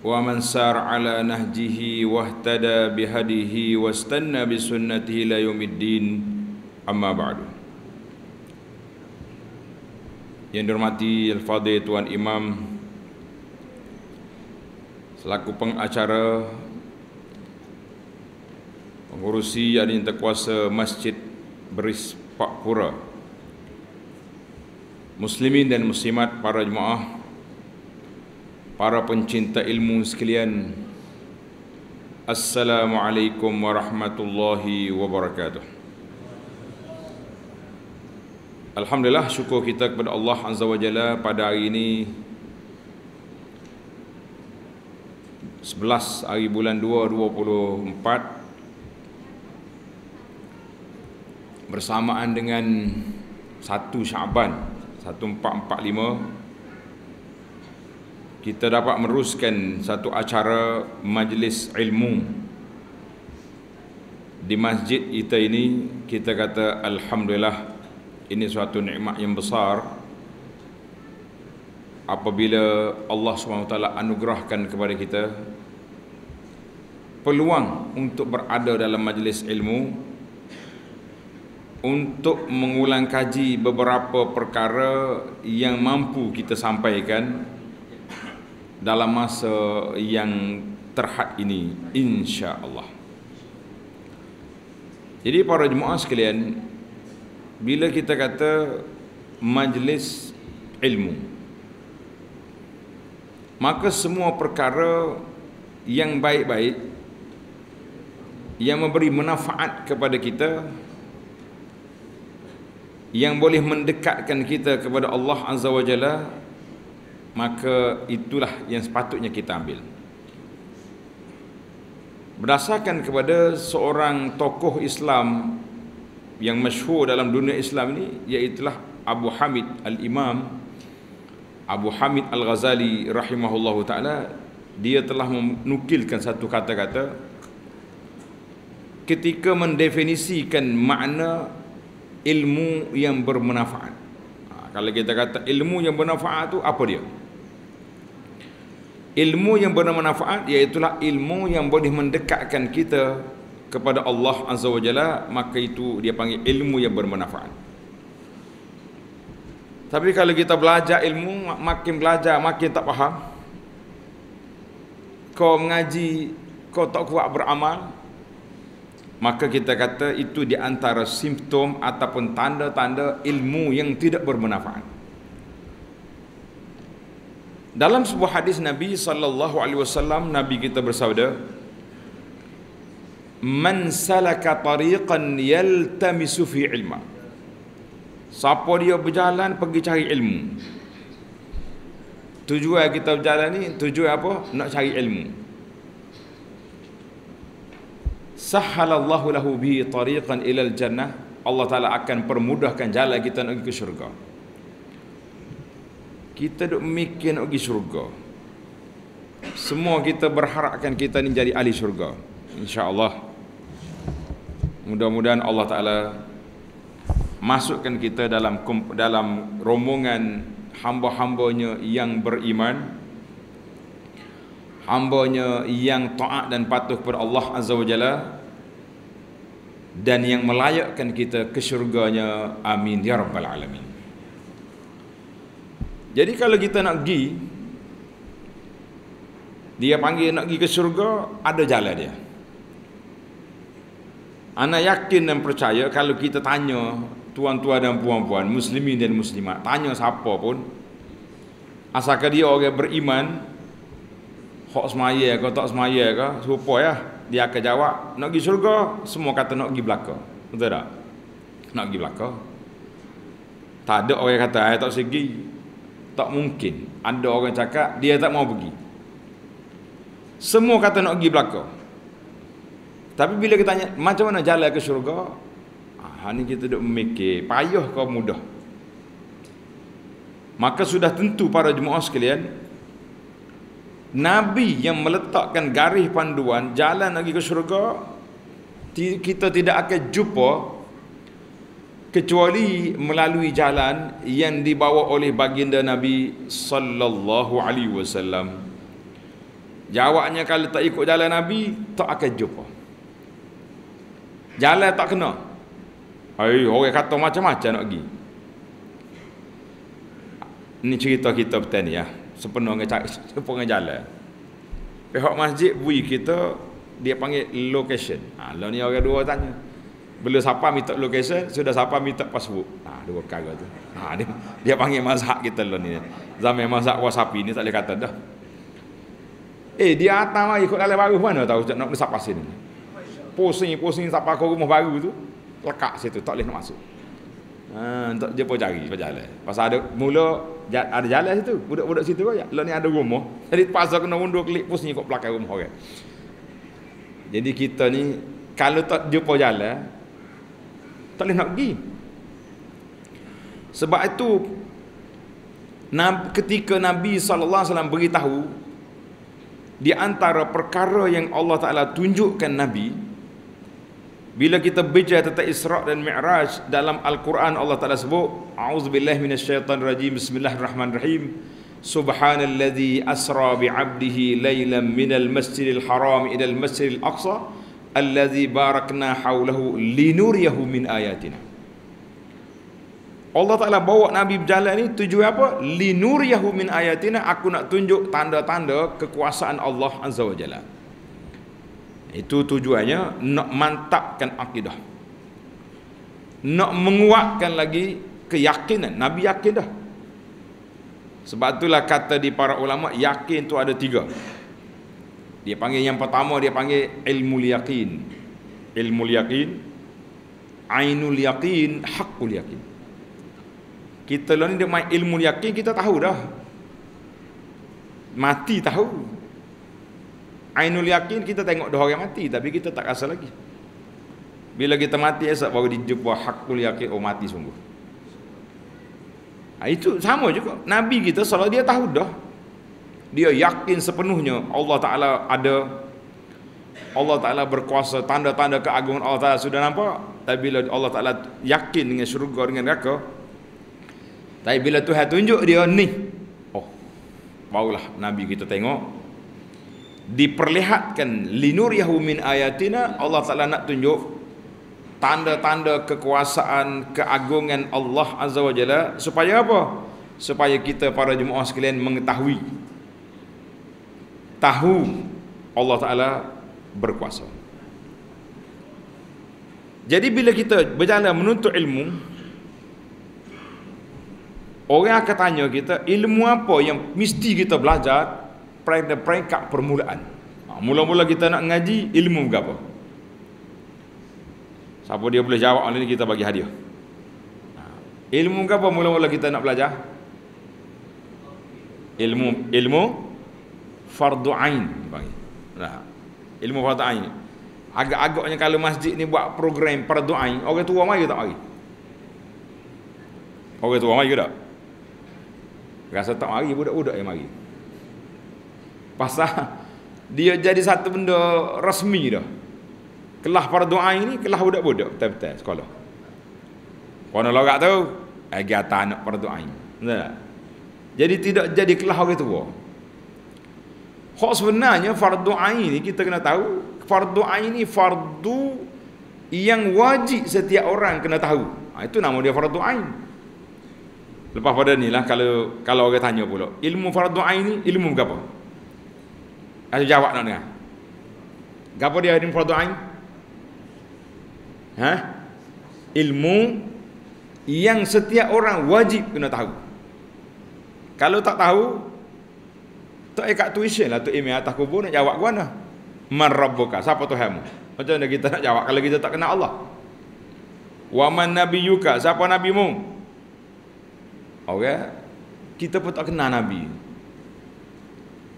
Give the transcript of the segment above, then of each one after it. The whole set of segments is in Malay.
ومن سار على نهجه واهتدى بهديه واستنى بسنته الى يوم الدين اما بعد Yang dihormati Al-Fadhil Tuan Imam Selaku pengacara Pengurusi yang terkuasa Masjid Beris Pak Muslimin dan Muslimat para jemaah para pencinta ilmu sekalian Assalamualaikum warahmatullahi wabarakatuh Alhamdulillah syukur kita kepada Allah Azza wa Jalla pada hari ini 11 hari bulan 2 24 bersamaan dengan 1 Syaban 1445 kita dapat meruskan satu acara majlis ilmu di masjid kita ini kita kata alhamdulillah ini suatu nikmat yang besar apabila Allah SWT anugerahkan kepada kita peluang untuk berada dalam majlis ilmu untuk mengulang kaji beberapa perkara yang mampu kita sampaikan dalam masa yang terhad ini insya-Allah. Jadi para jemaah sekalian, bila kita kata majlis ilmu maka semua perkara yang baik-baik yang memberi manfaat kepada kita yang boleh mendekatkan kita kepada Allah Azza wa Jalla maka itulah yang sepatutnya kita ambil berdasarkan kepada seorang tokoh Islam yang masyhur dalam dunia Islam ini iaitu Abu Hamid Al-Imam Abu Hamid Al-Ghazali rahimahullahu taala dia telah menukilkan satu kata-kata ketika mendefinisikan makna ilmu yang bermanfaat. Ha, kalau kita kata ilmu yang bermanfaat tu apa dia? ilmu yang benar manfaat iaitulah ilmu yang boleh mendekatkan kita kepada Allah Azza wa Jalla maka itu dia panggil ilmu yang bermanfaat tapi kalau kita belajar ilmu makin belajar makin tak faham kau mengaji kau tak kuat beramal maka kita kata itu di antara simptom ataupun tanda-tanda ilmu yang tidak bermanfaat dalam sebuah hadis Nabi sallallahu alaihi wasallam Nabi kita bersabda Man salaka tariqan yaltamisu fi ilma Siapa dia berjalan pergi cari ilmu Tujuan kita berjalan ni tujuan apa nak cari ilmu Sahhalallahu lahu bi tariqan ila al-jannah Allah Taala akan permudahkan jalan kita nak pergi ke syurga kita duk mikir nak pergi syurga semua kita berharapkan kita ni jadi ahli syurga insyaallah mudah-mudahan Allah taala masukkan kita dalam dalam rombongan hamba-hambanya yang beriman hambanya yang taat dan patuh kepada Allah azza wajalla dan yang melayakkan kita ke syurganya amin ya rabbal alamin jadi kalau kita nak pergi dia panggil nak pergi ke syurga ada jalan dia. Ana yakin dan percaya kalau kita tanya tuan-tuan dan puan-puan muslimin dan muslimat, tanya siapa pun asalkan dia orang beriman hak semaya ke tak semaya ke serupa ya dia akan jawab nak pergi syurga semua kata nak pergi belakang, betul tak nak pergi belakang, tak ada orang kata saya tak segi tak mungkin Ada orang cakap dia tak mau pergi Semua kata nak pergi belakang Tapi bila kita tanya Macam mana jalan ke syurga ah, Ini kita duduk memikir Payuh kau mudah Maka sudah tentu para jemaah sekalian Nabi yang meletakkan garis panduan Jalan lagi ke syurga Kita tidak akan jumpa kecuali melalui jalan yang dibawa oleh baginda Nabi sallallahu alaihi wasallam. Jawabnya kalau tak ikut jalan Nabi tak akan jumpa. Jalan tak kena. Hai orang kata macam-macam nak pergi. Ini cerita kita petang ni ya. Sepenuh dengan cari sepenuh jalan. Pihak masjid bui kita dia panggil location. Ha, lah ni orang dua tanya. Bila siapa minta location, sudah siapa minta password. Ha, nah, dua perkara tu. Ha, nah, dia, dia panggil mazhab kita lah ni. Zaman mazhab WhatsApp ni tak boleh kata dah. Eh, dia atas lah ikut dalam baru mana tahu nak boleh siapa sini. Pusing-pusing siapa ke rumah baru tu, lekak situ, tak boleh nak masuk. Ha, tak, dia pun cari berjalan. Pasal ada mula ada jalan situ, budak-budak situ aja. Lah ni ada rumah. Jadi pasal kena mundur klik pusing kat belakang rumah orang. Jadi kita ni kalau tak jumpa jalan, tak boleh nak pergi sebab itu ketika Nabi SAW beritahu di antara perkara yang Allah Ta'ala tunjukkan Nabi bila kita baca tentang Isra' dan Mi'raj dalam Al-Quran Allah Ta'ala sebut A'udzubillah minasyaitanirrajim Bismillahirrahmanirrahim Subhanalladzi asra bi'abdihi laylam minal masjidil haram ilal masjidil aqsa allazi barakna haulahu linuriyahu min ayatina Allah Taala bawa Nabi berjalan ni tujuan apa linuriyahu min ayatina aku nak tunjuk tanda-tanda kekuasaan Allah azza wajalla itu tujuannya nak mantapkan akidah nak menguatkan lagi keyakinan Nabi yakin dah sebab itulah kata di para ulama yakin tu ada tiga dia panggil yang pertama dia panggil ilmu yaqin. Ilmu yaqin ainul yaqin haqqul yaqin. Kita lah ni dia main ilmu yaqin kita tahu dah. Mati tahu. Ainul yaqin kita tengok dah orang mati tapi kita tak rasa lagi. Bila kita mati esok baru dijumpa haqqul yaqin oh mati sungguh. Ha, itu sama juga. Nabi kita salah dia tahu dah dia yakin sepenuhnya Allah Ta'ala ada Allah Ta'ala berkuasa tanda-tanda keagungan Allah Ta'ala sudah nampak tapi bila Allah Ta'ala yakin dengan syurga dengan mereka. tapi bila Tuhan tunjuk dia ni oh barulah Nabi kita tengok diperlihatkan linur yahumin ayatina Allah Ta'ala nak tunjuk tanda-tanda kekuasaan keagungan Allah Azza wa Jalla supaya apa? supaya kita para jemaah sekalian mengetahui tahu Allah Ta'ala berkuasa jadi bila kita berjalan menuntut ilmu orang akan tanya kita ilmu apa yang mesti kita belajar pada peringkat permulaan ha, mula-mula kita nak ngaji ilmu apa? siapa dia boleh jawab ini kita bagi hadiah ha, ilmu apa mula-mula kita nak belajar ilmu ilmu fardu ain dipanggil. Nah, ilmu fardu ain. Agak-agaknya kalau masjid ni buat program fardu ain, orang tua mai tak mari? Orang tua mai ke tak? Rasa tak mari budak-budak yang mari. Pasal dia jadi satu benda rasmi dah. Kelah fardu ain ni kelah budak-budak betul-betul sekolah. Kalau lorak tu, eh, agak tak nak fardu ain. Nah. Jadi tidak jadi kelah orang tua. Hak sebenarnya fardu ain ni kita kena tahu. Fardu ain ni fardu yang wajib setiap orang kena tahu. Ha, itu nama dia fardu ain. Lepas pada ni lah kalau kalau orang tanya pula, ilmu fardu ain ni ilmu apa? Ada jawab nak dengar. Gapo dia ilmu fardu ain? Ha? Ilmu yang setiap orang wajib kena tahu. Kalau tak tahu, tak payah kat tuition lah tu email atas kubur nak jawab gua Man rabbuka? Siapa tu Tuhanmu? Macam mana kita nak jawab kalau kita tak kenal Allah? Wa man nabiyuka? Siapa nabimu? Okey. Kita pun tak kenal nabi.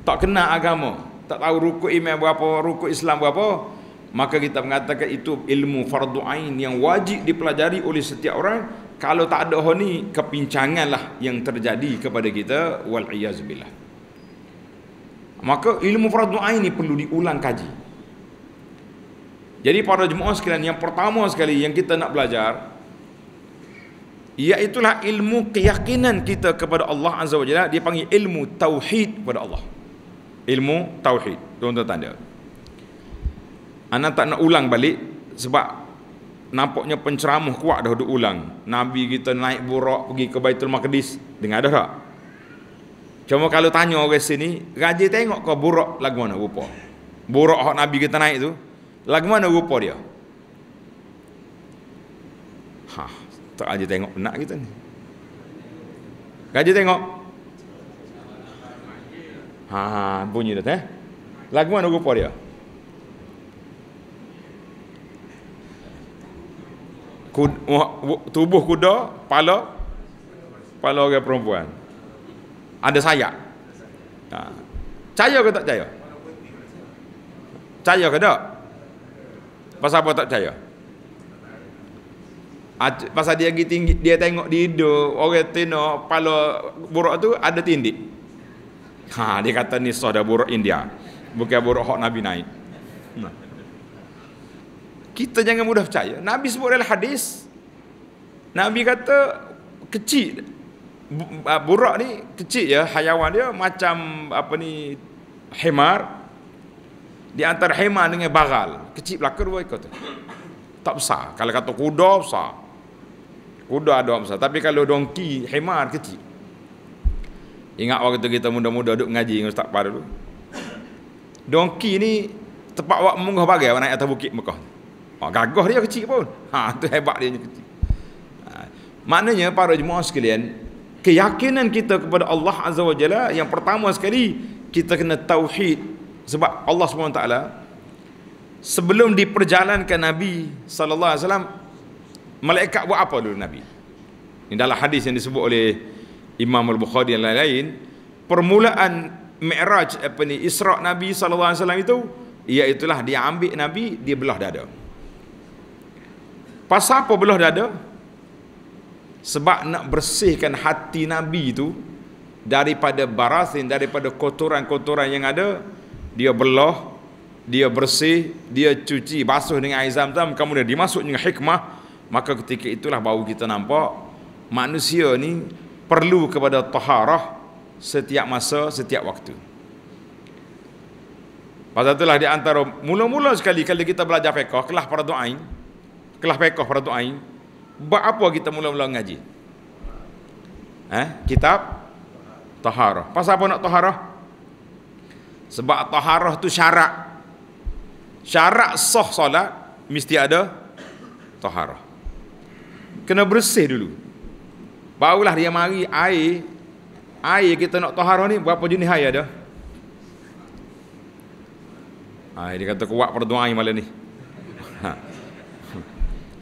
Tak kenal agama, tak tahu rukuk iman berapa, rukuk Islam berapa, maka kita mengatakan itu ilmu fardu ain yang wajib dipelajari oleh setiap orang. Kalau tak ada honi, kepincanganlah yang terjadi kepada kita wal iyaz Maka ilmu fardu ain ini perlu diulang kaji. Jadi para jemaah sekalian yang pertama sekali yang kita nak belajar Iaitulah ilmu keyakinan kita kepada Allah Azza wa Jalla Dipanggil ilmu tauhid kepada Allah Ilmu tauhid Tuan-tuan tanda Anda tak nak ulang balik Sebab nampaknya penceramah kuat dah duduk ulang Nabi kita naik buruk pergi ke Baitul Maqdis Dengar dah tak? Cuma kalau tanya orang sini, rajin tengok ke buruk lagu mana rupa. Buruk hak Nabi kita naik tu, lagu mana rupa dia. Ha, tak aja tengok penat kita ni. Rajin tengok. Ha, bunyi dah eh. Lagu mana rupa dia. Kud, tubuh kuda, pala, pala orang perempuan ada saya. Ha. Caya ke tak caya? Caya ke tak? Pasal apa tak caya? Ah, pasal dia pergi tinggi, dia tengok di hidup orang tino pala buruk tu ada tindik. Ha, dia kata ni sah dah buruk India. Bukan buruk hak Nabi naik. Ha. Kita jangan mudah percaya. Nabi sebut dalam hadis. Nabi kata kecil Ah, burak ni kecil ya hayawan dia macam apa ni himar di antara himar dengan bagal kecil belaka dua ekor tu tak besar kalau kata kuda besar kuda ada besar tapi kalau donki himar kecil ingat waktu kita muda-muda duduk ngaji dengan ustaz pada dulu donki ni tempat awak munggah bagai awak naik atas bukit Mekah ha, gagah dia kecil pun ha, tu hebat dia kecil ha. maknanya para jemaah sekalian keyakinan kita kepada Allah Azza wa Jalla yang pertama sekali kita kena tauhid sebab Allah SWT sebelum diperjalankan Nabi sallallahu alaihi wasallam malaikat buat apa dulu Nabi? Ini adalah hadis yang disebut oleh Imam Al-Bukhari dan lain-lain, permulaan Mi'raj apa ni Isra Nabi sallallahu alaihi wasallam itu iaitulah dia diambil Nabi dia belah dada. Pasal apa belah dada? sebab nak bersihkan hati Nabi itu daripada barasin, daripada kotoran-kotoran yang ada, dia belah, dia bersih, dia cuci, basuh dengan air zam-zam, kemudian dimasuk dengan hikmah, maka ketika itulah baru kita nampak manusia ni perlu kepada taharah setiap masa, setiap waktu. Pasal itulah di antara mula-mula sekali kalau kita belajar fiqh, kelas para doain, kelas fiqh para doain, Buat apa kita mula-mula ngaji? Eh, kitab taharah. Pasal apa nak taharah? Sebab taharah tu syarat. Syarat sah solat mesti ada taharah. Kena bersih dulu. Barulah dia mari air air kita nak taharah ni berapa jenis air ada? Ha, dia kata kuat perdoa air malam ni. Ha.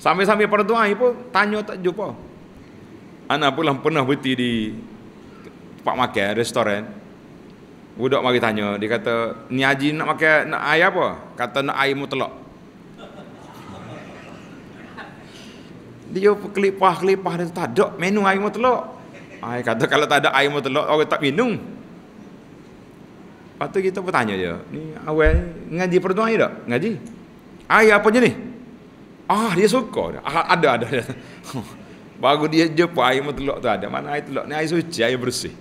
Sampai-sampai para tuai pun tanya tak jumpa. Ana pula pernah berhenti di tempat makan, restoran. Budak mari tanya, dia kata, ni haji nak makan nak air apa? Kata nak air mutlak. Dia pun kelipah-kelipah dia, tak ada menu air mutlak. Ay, kata kalau tak ada air mutlak, orang tak minum. Lepas kita bertanya dia, ni awal ngaji perutuan air tak? Ngaji? Air apa jenis? Ah dia suka. Ah, ada ada. ada. Baru dia je pun air teluk tu ada. Mana air teluk ni air suci, air bersih.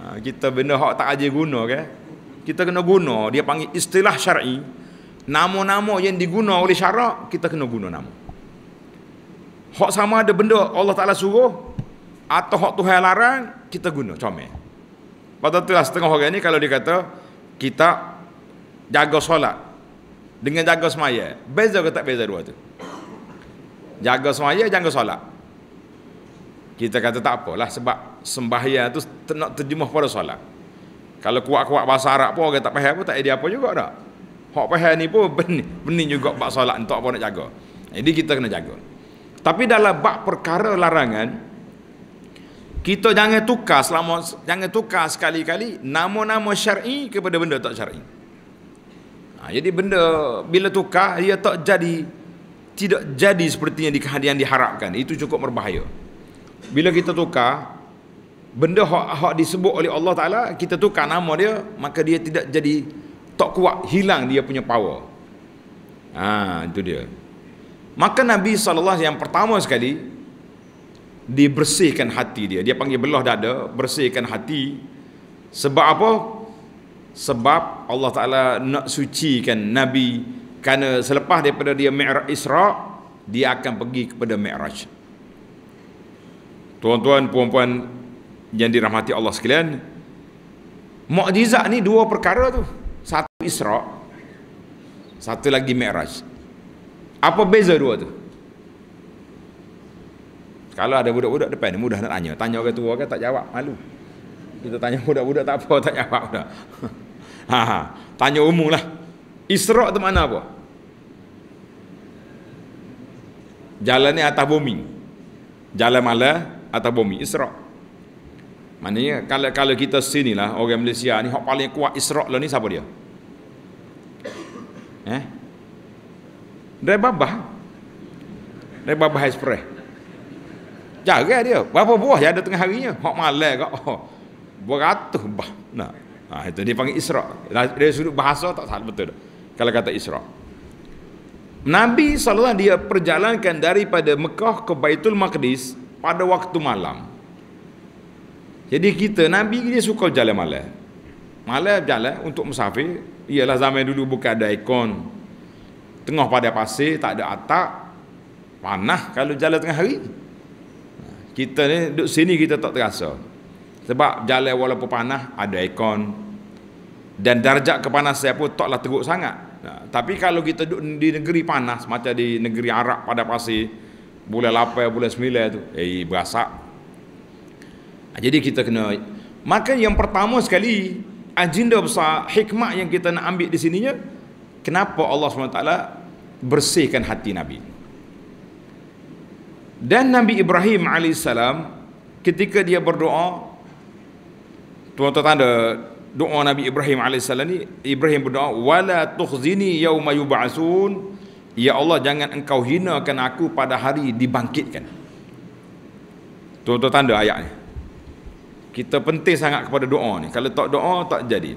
Ha, kita benda hak tak aje guna ke? Kita kena guna. Dia panggil istilah syar'i. Nama-nama yang diguna oleh syarak, kita kena guna nama. Hak sama ada benda Allah Ta'ala suruh, atau hak Tuhan larang, kita guna. Comel. Pada tu lah setengah orang ni kalau dia kata, kita jaga solat. Dengan jaga semaya. Beza ke tak beza dua tu? jaga semaya jaga solat kita kata tak apalah sebab sembahyang tu nak terjemah pada solat kalau kuat-kuat bahasa Arab pun orang tak faham pun tak ada apa juga dah Hak faham ni pun benih, benih juga bab solat entah apa nak jaga. Jadi kita kena jaga. Tapi dalam bab perkara larangan kita jangan tukar selama jangan tukar sekali-kali nama-nama syar'i kepada benda tak syar'i. Ha, jadi benda bila tukar dia tak jadi tidak jadi seperti yang dikehendian diharapkan itu cukup berbahaya bila kita tukar benda hak hak disebut oleh Allah Taala kita tukar nama dia maka dia tidak jadi tak kuat hilang dia punya power ha itu dia maka Nabi saw yang pertama sekali dibersihkan hati dia dia panggil belah dada bersihkan hati sebab apa sebab Allah Taala nak sucikan Nabi kerana selepas daripada dia Mi'raj Isra dia akan pergi kepada Mi'raj tuan-tuan puan-puan yang dirahmati Allah sekalian mukjizat ni dua perkara tu satu Isra satu lagi Mi'raj apa beza dua tu kalau ada budak-budak depan mudah nak tanya tanya orang tua kan tak jawab malu kita tanya budak-budak tak apa tak jawab dah ha, ha, tanya umum lah Isra' tu makna apa? Jalan ni atas bumi. Jalan malah atas bumi. Isra' Maknanya kalau kalau kita sini lah orang Malaysia ni hak paling kuat Isra' lah ni siapa dia? Eh? Dari babah. Dari babah express. Jaga dia. Berapa buah dia ada tengah harinya? Hak malah kau. Oh, beratus bah. Nah. Ha, ah itu dia panggil Isra'. Lah, dia sudut bahasa tak salah betul. Tak? kalau kata Isra. Nabi saw dia perjalankan daripada Mekah ke Baitul Maqdis pada waktu malam. Jadi kita Nabi dia suka jalan malam. Malam jalan untuk musafir, ialah zaman dulu bukan ada ikon. Tengah pada pasir, tak ada atap. Panah kalau jalan tengah hari. Kita ni duduk sini kita tak terasa. Sebab jalan walaupun panah ada ikon, dan darjat kepanas saya pun taklah teruk sangat nah, tapi kalau kita duduk di negeri panas macam di negeri Arab pada pasir boleh 8 boleh 9 tu, eh berasa jadi kita kena maka yang pertama sekali agenda besar hikmah yang kita nak ambil di sininya kenapa Allah SWT bersihkan hati Nabi dan Nabi Ibrahim AS ketika dia berdoa tuan-tuan tanda doa Nabi Ibrahim AS ni Ibrahim berdoa wala tukhzini yauma yub'asun ya Allah jangan engkau hinakan aku pada hari dibangkitkan tuan-tuan tanda ayat ni kita penting sangat kepada doa ni kalau tak doa tak jadi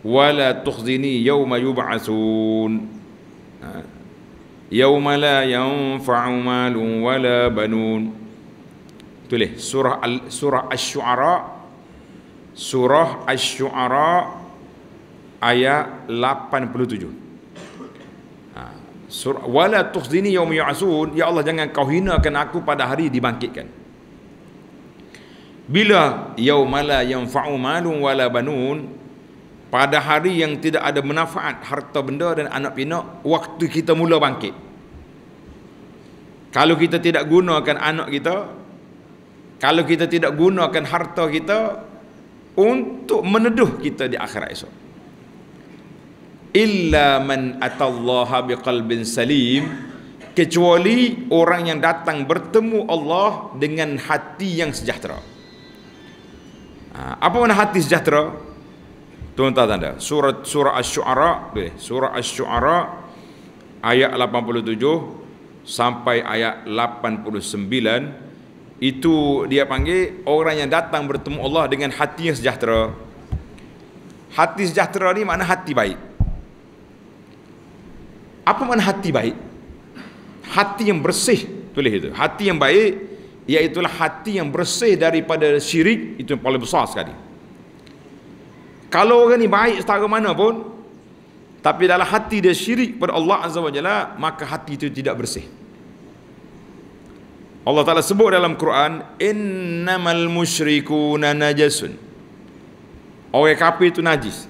wala tukhzini yauma yub'asun ha. yauma la yanfa'u malun wala banun tulis surah al surah asy-syu'ara surah Ash-Shu'ara ayat 87. Ha. Surah wala tukhzini yawm yu'asun, ya Allah jangan kau hinakan aku pada hari dibangkitkan. Bila yawma la yanfa'u malun wala banun, pada hari yang tidak ada manfaat harta benda dan anak pinak waktu kita mula bangkit kalau kita tidak gunakan anak kita kalau kita tidak gunakan harta kita untuk meneduh kita di akhirat esok illa man atallaha biqalbin salim kecuali orang yang datang bertemu Allah dengan hati yang sejahtera ha, apa makna hati sejahtera tuan tahu tanda surah surah asy-syu'ara boleh surah asy-syu'ara ayat 87 sampai ayat 89 itu dia panggil orang yang datang bertemu Allah dengan hati yang sejahtera. Hati sejahtera ni makna hati baik. Apa makna hati baik? Hati yang bersih tulis itu. Hati yang baik iaitu hati yang bersih daripada syirik itu yang paling besar sekali. Kalau orang ni baik setara mana pun tapi dalam hati dia syirik pada Allah Azza Wajalla, maka hati itu tidak bersih. Allah Ta'ala sebut dalam Quran innamal musyrikuna najasun orang kapi itu najis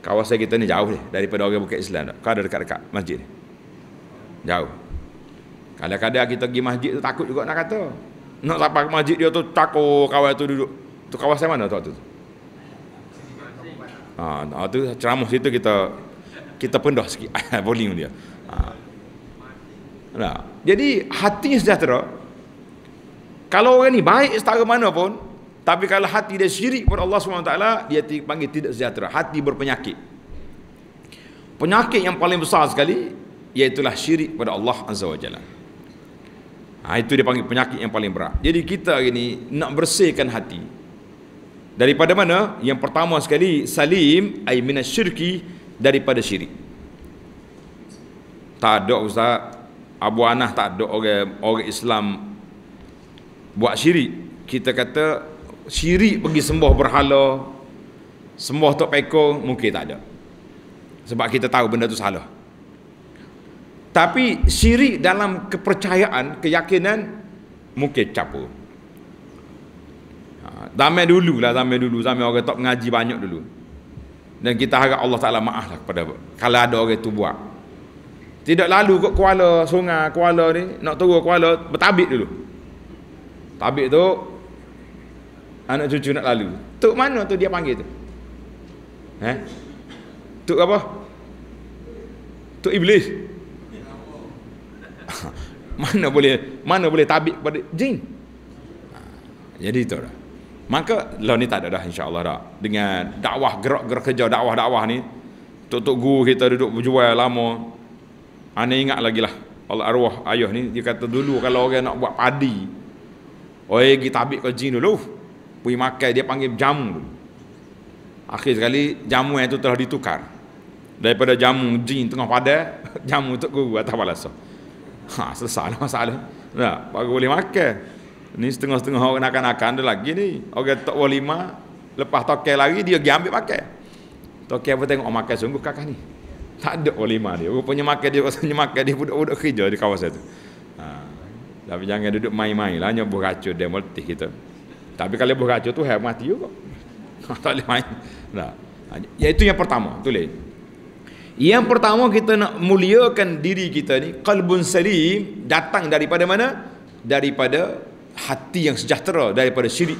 kawasan kita ni jauh ni daripada orang bukit Islam tak? kau ada dekat-dekat masjid ni jauh kadang-kadang kita pergi masjid tu takut juga nak kata nak sampai masjid dia tu takut kawasan tu duduk tu kawasan mana tu tu ha, tu ceramah situ kita kita pendah sikit volume dia ha. nah. Jadi hatinya sejahtera Kalau orang ni baik setara mana pun Tapi kalau hati dia syirik kepada Allah SWT Dia dipanggil tidak sejahtera Hati berpenyakit Penyakit yang paling besar sekali Iaitulah syirik kepada Allah Azza wa Jalla ha, Itu dia panggil penyakit yang paling berat Jadi kita hari ni nak bersihkan hati Daripada mana? Yang pertama sekali Salim ay minas syirki Daripada syirik Tak ada ustaz Abu Anah tak ada orang orang Islam buat syirik. Kita kata syirik pergi sembah berhala, sembah tok peko mungkin tak ada. Sebab kita tahu benda tu salah. Tapi syirik dalam kepercayaan, keyakinan mungkin capu Ha, zaman dulu lah zaman dulu zaman orang tak mengaji banyak dulu dan kita harap Allah Ta'ala maaf lah kepada kalau ada orang itu buat tidak lalu kot kuala sungai kuala ni Nak turun kuala bertabik dulu Tabik tu Anak cucu nak lalu Tuk mana tu dia panggil tu Eh Tuk apa Tuk iblis Mana boleh Mana boleh tabik pada jin ha, Jadi tu lah Maka lo ni tak ada dah insyaAllah dah Dengan dakwah gerak-gerak kerja dakwah-dakwah ni Tuk-tuk guru kita duduk berjual lama Ana ingat lagi lah Allah arwah ayah ni dia kata dulu kalau orang nak buat padi Oi pergi tabik kau jin dulu Pergi makan dia panggil jamu Akhir sekali jamu yang tu telah ditukar Daripada jamu jin tengah pada Jamu untuk guru atas balas Ha selesai lah masalah Tak baru boleh makan Ni setengah-setengah orang nak akan ada lagi ni Orang tak boleh lima Lepas tokel lagi dia pergi ambil makan Tokel apa tengok oh, makan sungguh kakak ni tak ada ulama dia rupanya makan dia rasanya makan dia budak-budak kerja di kawasan tu ha. tapi jangan duduk main-main lah hanya beracun dia meletih kita tapi kalau beracun tu hai mati juga ha, tak boleh main nah. ya ha, itu yang pertama tulis yang pertama kita nak muliakan diri kita ni Qalbun salim Datang daripada mana? Daripada hati yang sejahtera Daripada syirik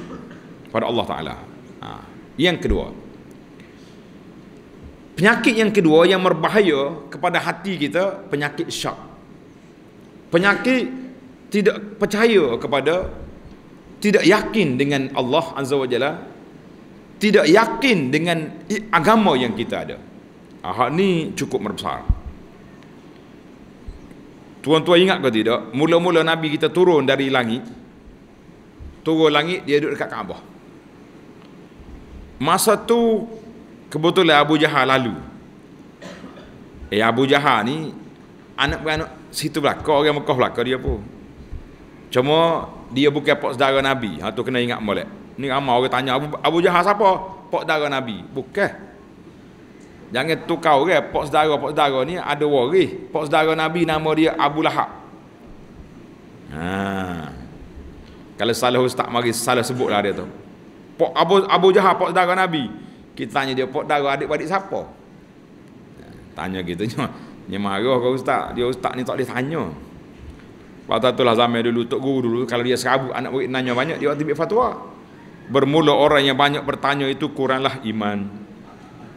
Pada Allah Ta'ala ha. Yang kedua Penyakit yang kedua yang berbahaya kepada hati kita penyakit syak. Penyakit tidak percaya kepada tidak yakin dengan Allah Azza wa Jalla. Tidak yakin dengan agama yang kita ada. Ahak ah, ni cukup merbesar. Tuan-tuan ingat ke tidak? Mula-mula Nabi kita turun dari langit. Turun langit dia duduk dekat Kaabah. Masa tu Kebetulan Abu Jahal lalu. Eh Abu Jahal ni anak beranak situ belaka, orang Mekah belaka dia pun. Cuma dia bukan pak saudara Nabi. Ha tu kena ingat molek. Ni ramai orang tanya Abu, Abu Jahal siapa? Pak saudara Nabi. Bukan. Jangan tukar orang pak saudara pak saudara ni ada waris. Pak saudara Nabi nama dia Abu Lahab. Ha. Kalau salah ustaz mari salah sebutlah dia tu. Pak Abu Abu Jahal pak saudara Nabi kita tanya dia pok darah adik-adik siapa ya, tanya gitu nya marah kau ustaz dia ustaz ni tak boleh tanya tu lah zaman dulu Tok Guru dulu Kalau dia serabut anak murid nanya banyak Dia waktu ambil fatwa Bermula orang yang banyak bertanya itu Kuranglah iman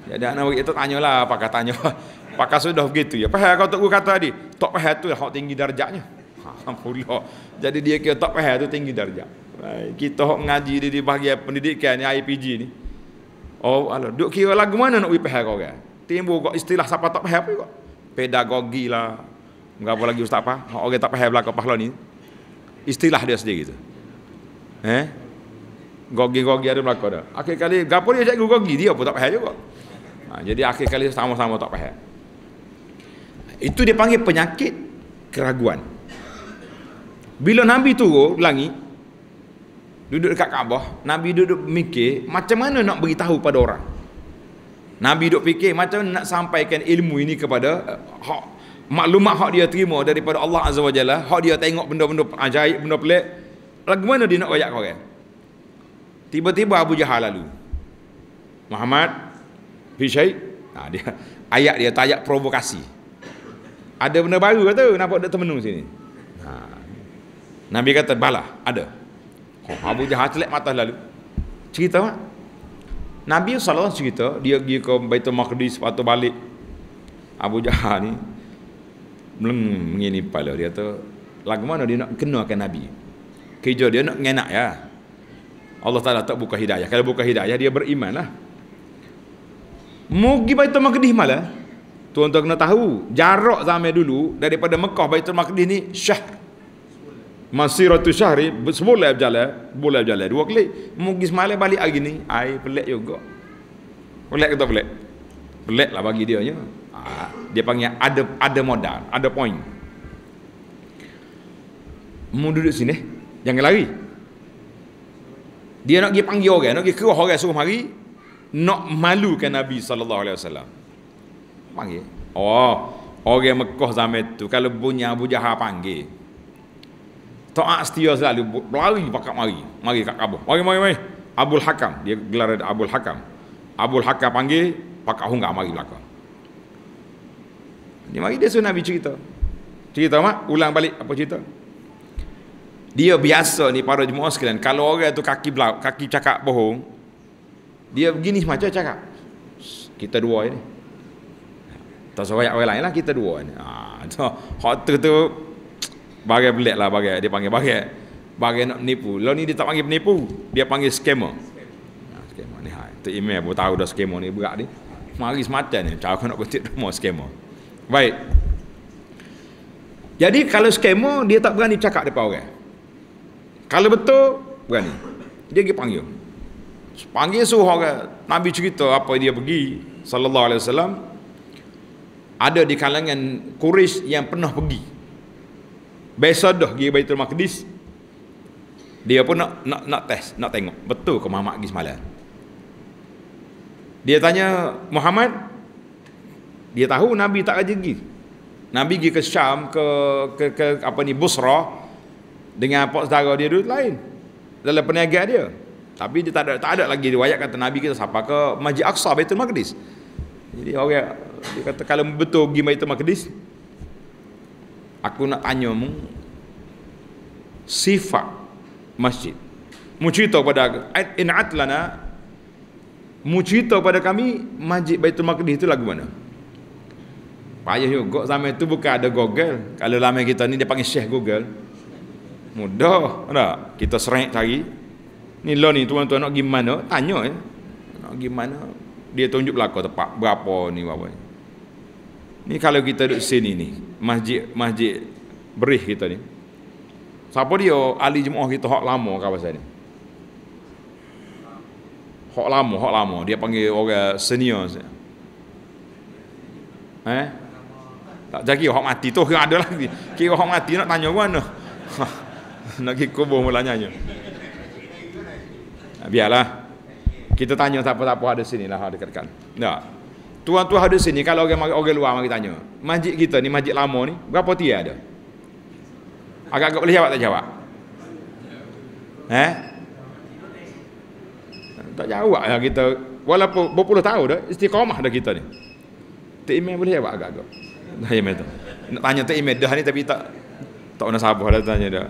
Jadi anak murid itu tanyalah Apakah tanya Apakah sudah begitu ya Pahal kau Tok Guru kata tadi Tok Pahal tu yang tinggi darjaknya Alhamdulillah Jadi dia kira Tok Pahal tu tinggi darjak Kita hok mengaji di bahagian pendidikan ni, IPG ni Oh Allah, duk kira lagu mana nak kau orang. Timbo kau istilah siapa tak paham kau, Pedagogi lah. Ngapa lagi ustaz apa? Hak orang tak paham belaka pahlawan ni. Istilah dia sendiri tu. Eh? Gogi-gogi ada belaka dah. Akhir kali gapo dia cikgu gogi dia pun tak paham juga. Ha, jadi akhir kali sama-sama tak paham. Itu dia panggil penyakit keraguan. Bila Nabi turun langit, duduk dekat Kaabah, Nabi duduk mikir macam mana nak beritahu pada orang. Nabi duduk fikir macam mana nak sampaikan ilmu ini kepada eh, hak maklumat hak dia terima daripada Allah Azza wa Jalla, hak dia tengok benda-benda ajaib, benda pelik. Lagu mana dia nak royak kau kan? Tiba-tiba Abu Jahal lalu. Muhammad fi syai. Ha, dia ayat dia tayak provokasi. Ada benda baru kata nampak dekat temenung sini. Nah. Ha. Nabi kata balah, ada. Abu ha, Jahal celak mata lalu. Cerita mak. Nabi SAW cerita, dia pergi ke Baitul Maqdis, patut balik. Abu Jahal ni, meleng, mengini kepala. Dia tu lagu mana dia nak kenalkan Nabi? Kerja dia nak ngenak ya. Allah Ta'ala tak buka hidayah. Kalau buka hidayah, dia beriman lah. Mugi Baitul Maqdis malah, tuan-tuan kena tahu, jarak zaman dulu, daripada Mekah Baitul Maqdis ni, syah Masiratu syahri Sebulan berjalan Bulan berjalan Dua kali Mungkin semalam balik hari ni Air pelik juga Pelik ke tak pelik? Pelik lah bagi dia ah, Dia panggil ada ada modal Ada point. Mau duduk sini Jangan lari Dia nak pergi panggil orang Nak pergi keruh orang suruh mari Nak malukan Nabi SAW Panggil Oh Orang Mekah zaman tu Kalau punya Abu Jahar panggil Tua setia selalu Berlari pakat mari Mari kat kabur Mari mari mari Abul Hakam Dia gelar ada Abul Hakam Abul Hakam panggil Pakat hunggak mari belakang Dia mari dia suruh Nabi cerita Cerita mak Ulang balik apa cerita Dia biasa ni para jemaah sekalian Kalau orang tu kaki belak Kaki cakap bohong Dia begini macam cakap Kita dua ini Tak suruh orang lain lah Kita dua ni ha, ah, Hak tu tu bagai belak lah bagai dia panggil bagai bagai nak menipu lo ni dia tak panggil penipu dia panggil skema nah, skema ni hai tu email pun tahu dah skema ni berat ni mari semacam ni cara aku nak kutip rumah skema baik jadi kalau skema dia tak berani cakap depan orang kalau betul berani dia pergi panggil panggil suruh orang Nabi cerita apa dia pergi sallallahu alaihi wasallam ada di kalangan Quraisy yang pernah pergi Besok dah pergi Baitul Maqdis. Dia pun nak nak nak test, nak tengok betul ke mamak pergi semalam. Dia tanya Muhammad dia tahu Nabi tak ada pergi. Nabi pergi ke Syam ke ke, ke apa ni Busra dengan pak saudara dia dulu lain. Dalam peniaga dia. Tapi dia tak ada tak ada lagi riwayat kata Nabi kita siapa ke Masjid Aqsa Baitul Maqdis. Jadi orang dia kata kalau betul pergi Baitul Maqdis aku nak tanya mu sifat masjid mu cerita kepada in atlana mu cerita pada kami masjid Baitul Maqdis itu lagu mana payah juga zaman itu bukan ada google kalau lama kita ni dia panggil syekh google mudah tak kita serik cari ni lo ni tuan-tuan nak gimana tanya eh nak gimana dia tunjuk belakang tempat berapa ni berapa ni ni kalau kita duduk sini ni masjid masjid berih kita ni siapa dia ahli jemaah kita hak lama kawasan ni hak lama hak lama dia panggil orang senior eh tak jadi hak mati tu kira ada lagi kira hak mati nak tanya gua noh nak pergi kubur mulanya biarlah kita tanya siapa-siapa ada sini lah dekat-dekat tak nah. Tuan-tuan ada sini kalau orang orang luar mari tanya. Masjid kita ni masjid lama ni berapa tiang ada? Agak-agak boleh jawab tak jawab? Eh? Tak jawab lah kita walaupun berpuluh tahun dah istiqamah dah kita ni. Tak imam boleh jawab agak-agak. Dah imam tu. Nak tanya tak imam dah ni tapi tak tak nak sabar dah tanya dah.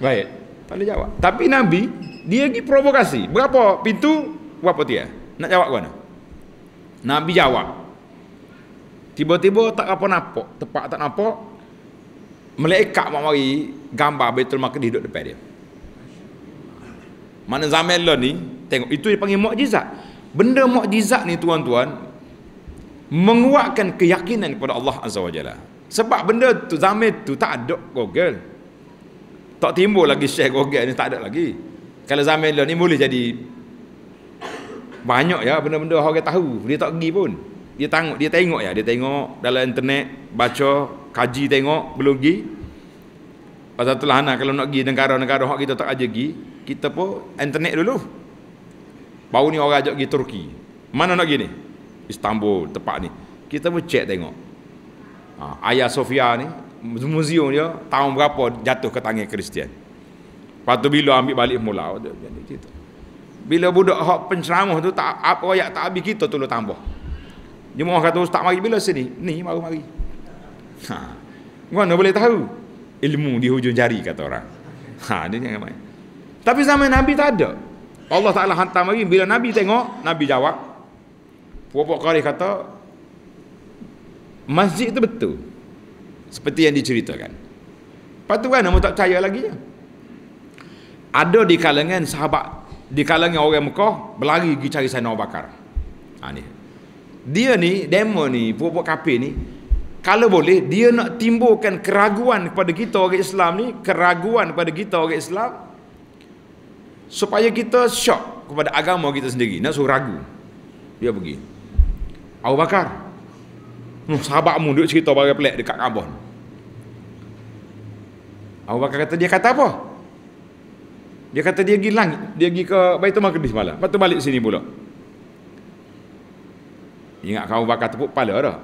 Baik. Tak boleh jawab. Tapi Nabi dia pergi provokasi. Berapa pintu? Berapa tiang? Nak jawab ke mana? Nabi jawab. Tiba-tiba tak apa nampak, tepat tak nampak. Malaikat mak mari gambar Baitul Maqdis duduk depan dia. Mana zaman lo ni, tengok itu dia panggil mukjizat. Benda mukjizat ni tuan-tuan menguatkan keyakinan kepada Allah Azza wa Jalla. Sebab benda tu zaman tu tak ada Google. Tak timbul lagi Syekh Google ni tak ada lagi. Kalau zaman lo ni boleh jadi banyak ya benda-benda orang tahu dia tak pergi pun dia tengok dia tengok ya dia tengok dalam internet baca kaji tengok belum pergi pasal itulah anak kalau nak pergi negara-negara hak kita tak aja pergi kita pun internet dulu baru ni orang ajak pergi Turki mana nak pergi ni Istanbul tempat ni kita pun cek tengok ha, Ayah Sofia ni museum dia tahun berapa jatuh ke tangan Kristian lepas tu bila ambil balik mula jadi cerita bila budak hak penceramah tu tak apa ayat tak habis kita tolong tambah jemaah kata ustaz mari bila sini ni baru mari ha mana boleh tahu ilmu di hujung jari kata orang ha dia jangan main tapi zaman nabi tak ada Allah Taala hantar mari bila nabi tengok nabi jawab puak-puak kari kata masjid tu betul seperti yang diceritakan Lepas tu kan, nama tak percaya lagi. Ada di kalangan sahabat di kalangan orang Mekah berlari pergi cari Sayyidina Abu Bakar. Ha, ni. Dia ni, demo ni, buat-buat kafir ni, kalau boleh dia nak timbulkan keraguan kepada kita orang Islam ni, keraguan kepada kita orang Islam supaya kita syok kepada agama kita sendiri, nak suruh ragu. Dia pergi. Abu Bakar. Nuh, hmm, sahabatmu duduk cerita barang pelik dekat Kaabah. Abu Bakar kata dia kata apa? Dia kata dia pergi langit, dia pergi ke Baitul Maqdis malam. Lepas tu balik sini pula. Ingat kamu bakar tepuk kepala dah.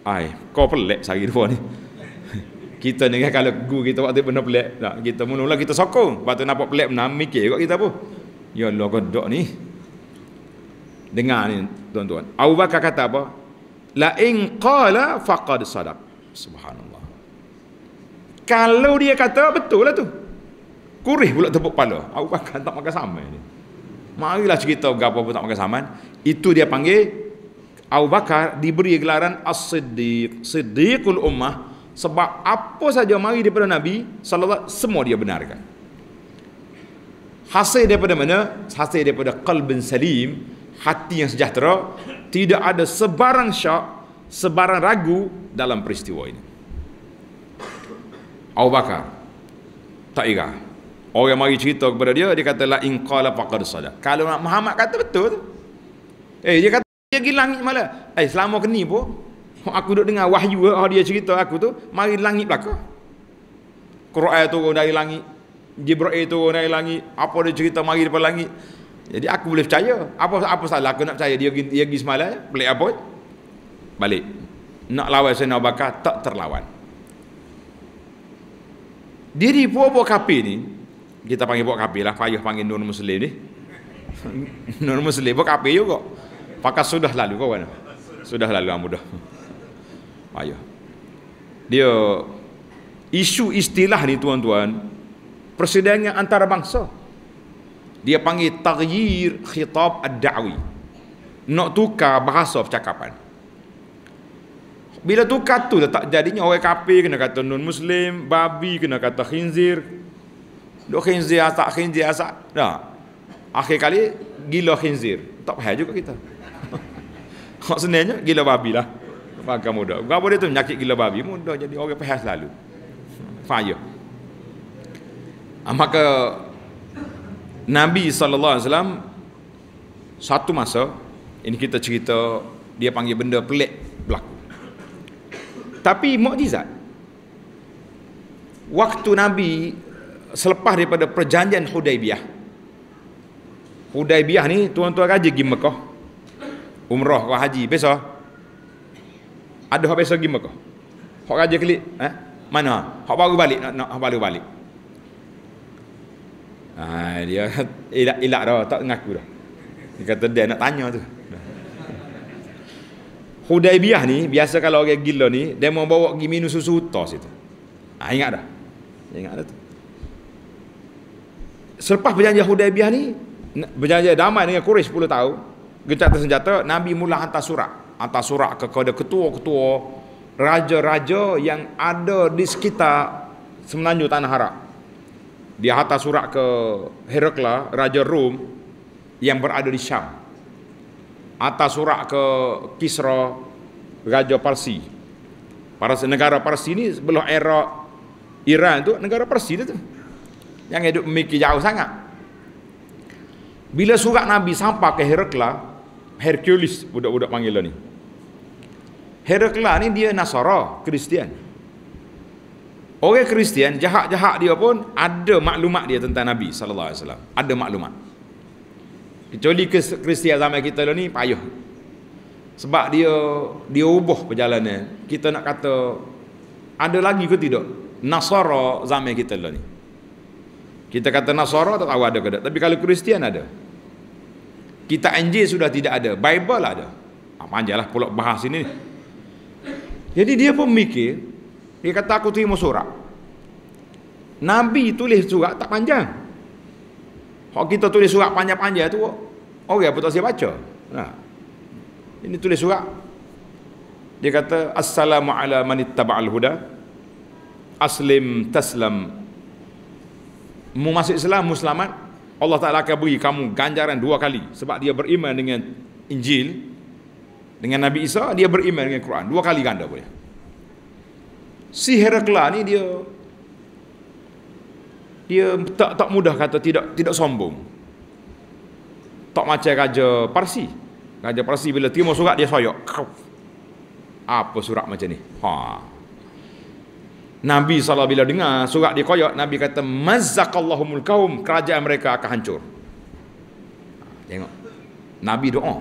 Ai, kau pelak sehari dua ni. kita ni kan, kalau gu kita waktu benda pelak. tak kita mula-mula kita sokong. Lepas tu nampak pelak benar mikir kat kita apa. Ya Allah godok ni. Dengar ni tuan-tuan. Abu Bakar kata apa? La in qala faqad sadaq. Subhanallah. Kalau dia kata betul lah tu. Kurih pula tepuk kepala. Aku makan tak makan sama. ni. Marilah cerita gapo pun tak makan sama. Itu dia panggil Abu Bakar diberi gelaran As-Siddiq, Siddiqul Ummah sebab apa saja mari daripada Nabi sallallahu semua dia benarkan. Hasil daripada mana? Hasil daripada qalbun salim, hati yang sejahtera, tidak ada sebarang syak, sebarang ragu dalam peristiwa ini. Abu Bakar tak ingat orang mari cerita kepada dia dia kata la in qala faqad sada kalau nak Muhammad kata betul eh dia kata dia pergi langit malah eh selama kini pun aku duduk dengar wahyu ah dia cerita aku tu mari langit belaka Quran turun dari langit Jibril turun dari langit apa dia cerita mari depan langit jadi aku boleh percaya apa apa salah aku nak percaya dia dia pergi semalam Boleh apa balik nak lawan Sayyidina Abu tak terlawan diri pun apa kapi ni kita panggil buat kapi lah payuh panggil non muslim ni non muslim buat kapi juga pakai sudah lalu kau kan sudah lalu lah mudah payuh dia isu istilah ni tuan-tuan persidangan antara bangsa. dia panggil taghyir khitab ad-da'wi nak tukar bahasa percakapan bila tukar tu tak jadinya orang kafir kena kata non muslim babi kena kata khinzir Duk khinzir ah, tak khinzir asak. Ah, nah, Akhir kali gila khinzir. Tak payah juga kita. Kok senangnya gila babi lah. Pakai muda. Berapa dia tu nyakit gila babi. Muda jadi orang payah selalu. Fire. Ah, maka Nabi SAW satu masa ini kita cerita dia panggil benda pelik berlaku. Tapi mukjizat. Waktu Nabi selepas daripada perjanjian Hudaibiyah. Hudaibiyah ni tuan-tuan kaji pergi Mekah. Umrah ke haji biasa. Ada hak biasa pergi Mekah. Hak kaji kelik, eh? Mana? Hak baru balik nak nak baru balik. Ha, dia ilak ilak dah, tak ngaku dah. Dia kata dia nak tanya tu. Hudaibiyah ni biasa kalau orang gila ni dia mau bawa pergi minum susu utas situ. Ha, ingat dah. Ingat dah tu selepas perjanjian Hudaibiyah ni perjanjian damai dengan Quraisy 10 tahun gencat senjata Nabi mula hantar surat hantar surat kepada ketua-ketua raja-raja yang ada di sekitar semenanjung tanah Arab dia hantar surat ke Herakla raja Rom yang berada di Syam hantar surat ke Kisra raja Parsi negara Parsi ni sebelah era Iran tu negara Parsi tu. Jangan duduk memikir jauh sangat. Bila surat Nabi sampai ke Herakla, Hercules budak-budak panggil ni. Herakla ni dia Nasara, Kristian. Orang Kristian jahat-jahat dia pun ada maklumat dia tentang Nabi sallallahu alaihi wasallam. Ada maklumat. Kecuali Kristian zaman kita ni payah. Sebab dia dia ubah perjalanan. Kita nak kata ada lagi ke tidak? Nasara zaman kita ni. Kita kata Nasara tak tahu ada ke tak. Tapi kalau Kristian ada. Kita Injil sudah tidak ada. Bible ada. Apa ah, ajalah pulak bahas ini. Jadi dia pun mikir. Dia kata aku terima surat. Nabi tulis surat tak panjang. Kalau kita tulis surat panjang-panjang tu. Orang okay, apa tak siap baca. Nah. Ha. Ini tulis surat. Dia kata. Assalamu ala manittaba'al huda. Aslim taslam mu masuk Islam, mu selamat, Allah Ta'ala akan beri kamu ganjaran dua kali. Sebab dia beriman dengan Injil, dengan Nabi Isa, dia beriman dengan Quran. Dua kali ganda boleh. Si Herakla ni dia dia tak tak mudah kata tidak tidak sombong. Tak macam raja Parsi. Raja Parsi bila terima surat dia sayok. Apa surat macam ni? Ha. Nabi SAW bila dengar surat di Qayyak, Nabi kata, Mazzaqallahumul kaum, kerajaan mereka akan hancur. Tengok. Nabi doa.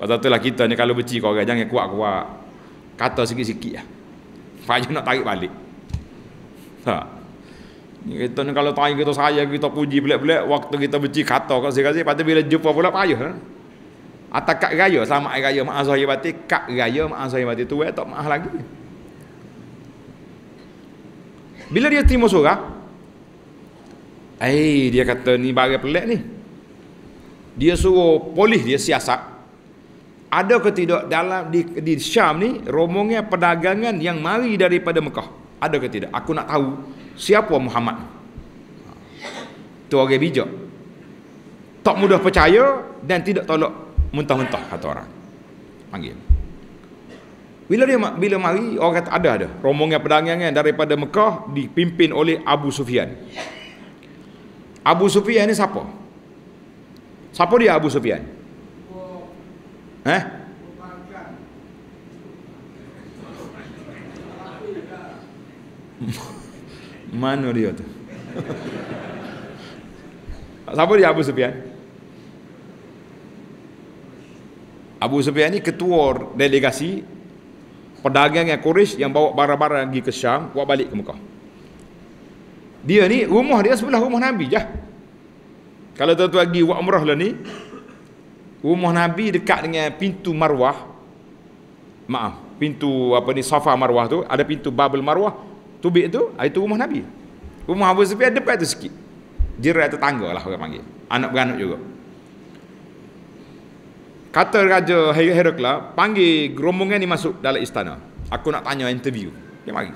Sebab itulah kita ni kalau beci korang, jangan kuat-kuat. Kata sikit-sikit lah. Faya nak tarik balik. Tak. Ha. Kita ni kalau tarik kita saya kita puji pelik-pelik, waktu kita beci kata kat sikit-sikit, tu bila jumpa pula, payah lah. Ha. Atau kak raya, selamat raya, maaf sahaya batik, kak raya, maaf sahaya batik, tu eh, tak maaf lagi. Tak. Bila dia terima seorang, eh dia kata ni bagai pelik ni. Dia suruh polis dia siasat. Ada ke tidak dalam di, di Syam ni romongnya perdagangan yang mari daripada Mekah? Ada ke tidak? Aku nak tahu siapa Muhammad. Tu orang bijak. Tak mudah percaya dan tidak tolak mentah-mentah kata orang. Panggil. Okay. Bila dia bila mari orang kata ada ada rombongan pedangian kan daripada Mekah dipimpin oleh Abu Sufyan. Abu Sufyan ni siapa? Siapa dia Abu Sufyan? Oh. Eh? Mana dia tu? siapa dia Abu Sufyan? Abu Sufyan ni ketua delegasi pedagang yang kuris yang bawa barang-barang pergi ke Syam, buat balik ke Mekah. Dia ni rumah dia sebelah rumah Nabi je. Kalau tuan-tuan pergi buat umrah lah ni, rumah Nabi dekat dengan pintu Marwah. Maaf, pintu apa ni Safa Marwah tu, ada pintu Babel Marwah. Tubik tu, ah, itu rumah Nabi. Rumah Abu ada depan tu sikit. Jiran tetangga lah orang panggil. Anak beranak juga. Kata Raja Her- Herakla, panggil gerombongan ni masuk dalam istana. Aku nak tanya interview. Dia mari.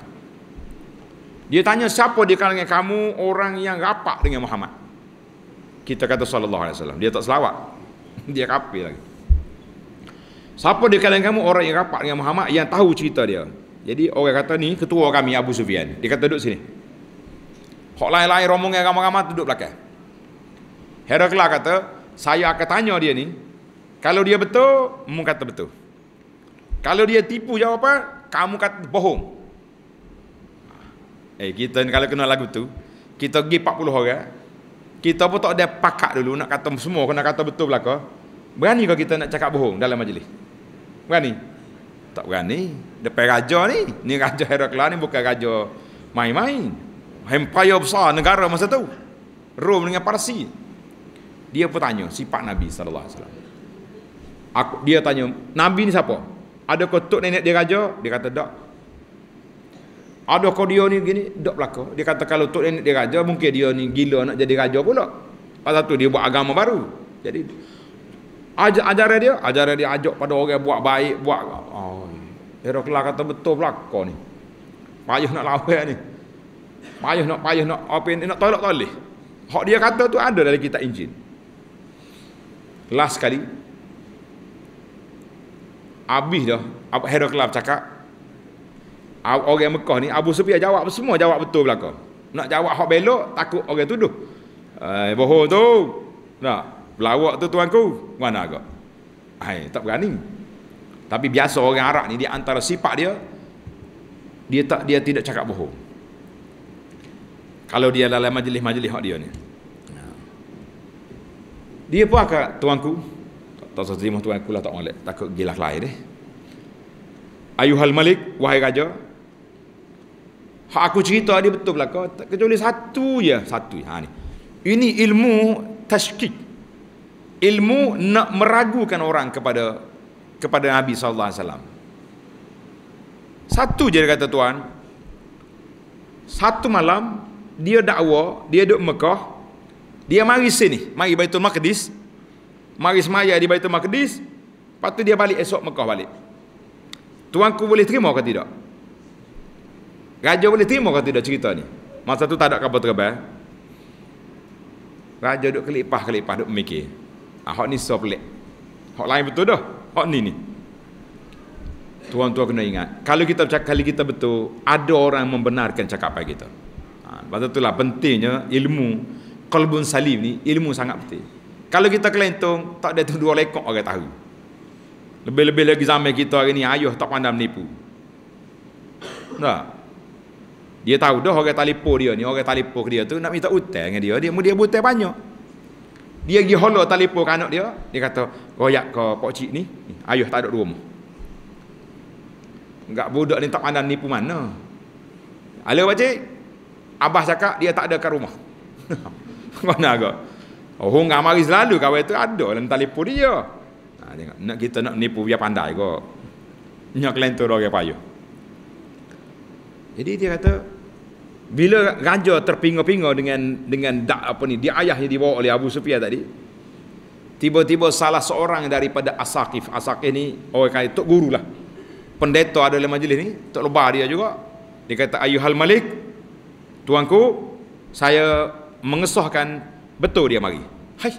Dia tanya siapa di kalangan kamu orang yang rapat dengan Muhammad. Kita kata sallallahu alaihi wasallam. Dia tak selawat. Dia kafir lagi. Siapa di kalangan kamu orang yang rapat dengan Muhammad yang tahu cerita dia? Jadi orang kata ni ketua kami Abu Sufyan. Dia kata duduk sini. Hak lain-lain rombongan ramai-ramai duduk belakang. Herakla kata, saya akan tanya dia ni, kalau dia betul, kamu kata betul. Kalau dia tipu jawapan, kamu kata bohong. Eh, kita ni kalau kena lagu tu, kita pergi 40 orang, kita pun tak ada pakat dulu nak kata semua, kena kata betul belaka. Berani ke kita nak cakap bohong dalam majlis? Berani? Tak berani. Depan raja ni, ni raja Herakla ni bukan raja main-main. Empire besar negara masa tu. Rom dengan Parsi. Dia pun tanya sifat Nabi sallallahu alaihi wasallam. Aku, dia tanya, Nabi ni siapa? Ada kotuk nenek dia raja? Dia kata, tak. Ada kau dia ni gini? Tak berlaku. Dia kata, kalau tok nenek dia raja, mungkin dia ni gila nak jadi raja pula. Pasal tu dia buat agama baru. Jadi, ajar, ajaran dia, ajaran dia ajak pada orang yang buat baik, buat. Oh, Heraklah kata, betul berlaku ni. Payuh nak lawan ni. Payuh nak, payuh nak, apa ni, nak tolak-tolak. Hak dia kata tu ada dari kitab Injil. Last sekali, habis dah head of club cakap orang Mekah ni Abu Sufyan jawab semua jawab betul belaka nak jawab hak belok takut orang tuduh eh bohong tu nak pelawak tu tuanku mana agak hai tak berani tapi biasa orang Arab ni di antara sifat dia dia tak dia tidak cakap bohong kalau dia dalam majlis-majlis hak dia ni dia pun akan tuanku tak usah terima tuan aku lah tak boleh takut gila kelai deh ayuhal malik wahai raja hak aku cerita dia betul belaka kecuali satu ya satu ha, ni ini ilmu tashkik ilmu nak meragukan orang kepada kepada Nabi sallallahu alaihi wasallam satu je dia kata tuan satu malam dia dakwa dia duduk Mekah dia mari sini mari Baitul Maqdis mari semaya di Baitul Maqdis lepas tu dia balik esok Mekah balik tuanku boleh terima ke tidak raja boleh terima ke tidak cerita ni masa tu tak ada kabar terbang raja duduk kelipah-kelipah duduk mikir ahok ah, ni so pelik ahok lain betul dah ahok ni ni tuan-tuan kena ingat kalau kita cakap kali kita betul ada orang membenarkan cakap apa kita ha, ah, lepas itulah pentingnya ilmu kalbun salim ni ilmu sangat penting kalau kita kelentong, tak ada tu dua lekok orang tahu. Lebih-lebih lagi zaman kita hari ni ayuh tak pandai menipu. Nah. Dia tahu dah orang telefon dia ni, orang telefon dia tu nak minta hutang dengan dia, dia mu dia butai banyak. Dia gi holo telefon ke anak dia, dia kata, "Royak ke pak cik ni, ayuh tak ada rumah." Enggak budak ni tak pandai menipu mana. Alah pak cik, abah cakap dia tak ada kat rumah. Mana agak? Oh, Orang oh, mari selalu kawan itu ada dalam telefon dia. Ha, tengok, nak kita nak nipu dia pandai kok. Nak kelain tu orang payu. Jadi dia kata bila raja terpinga-pinga dengan dengan dak apa ni, dia ayahnya dibawa oleh Abu Sufyan tadi. Tiba-tiba salah seorang daripada Asakif. Asakif ni orang kaya tok guru lah. Pendeta ada dalam majlis ni, tok lebar dia juga. Dia kata ayuhal malik, tuanku, saya mengesahkan Betul dia mari. Hai.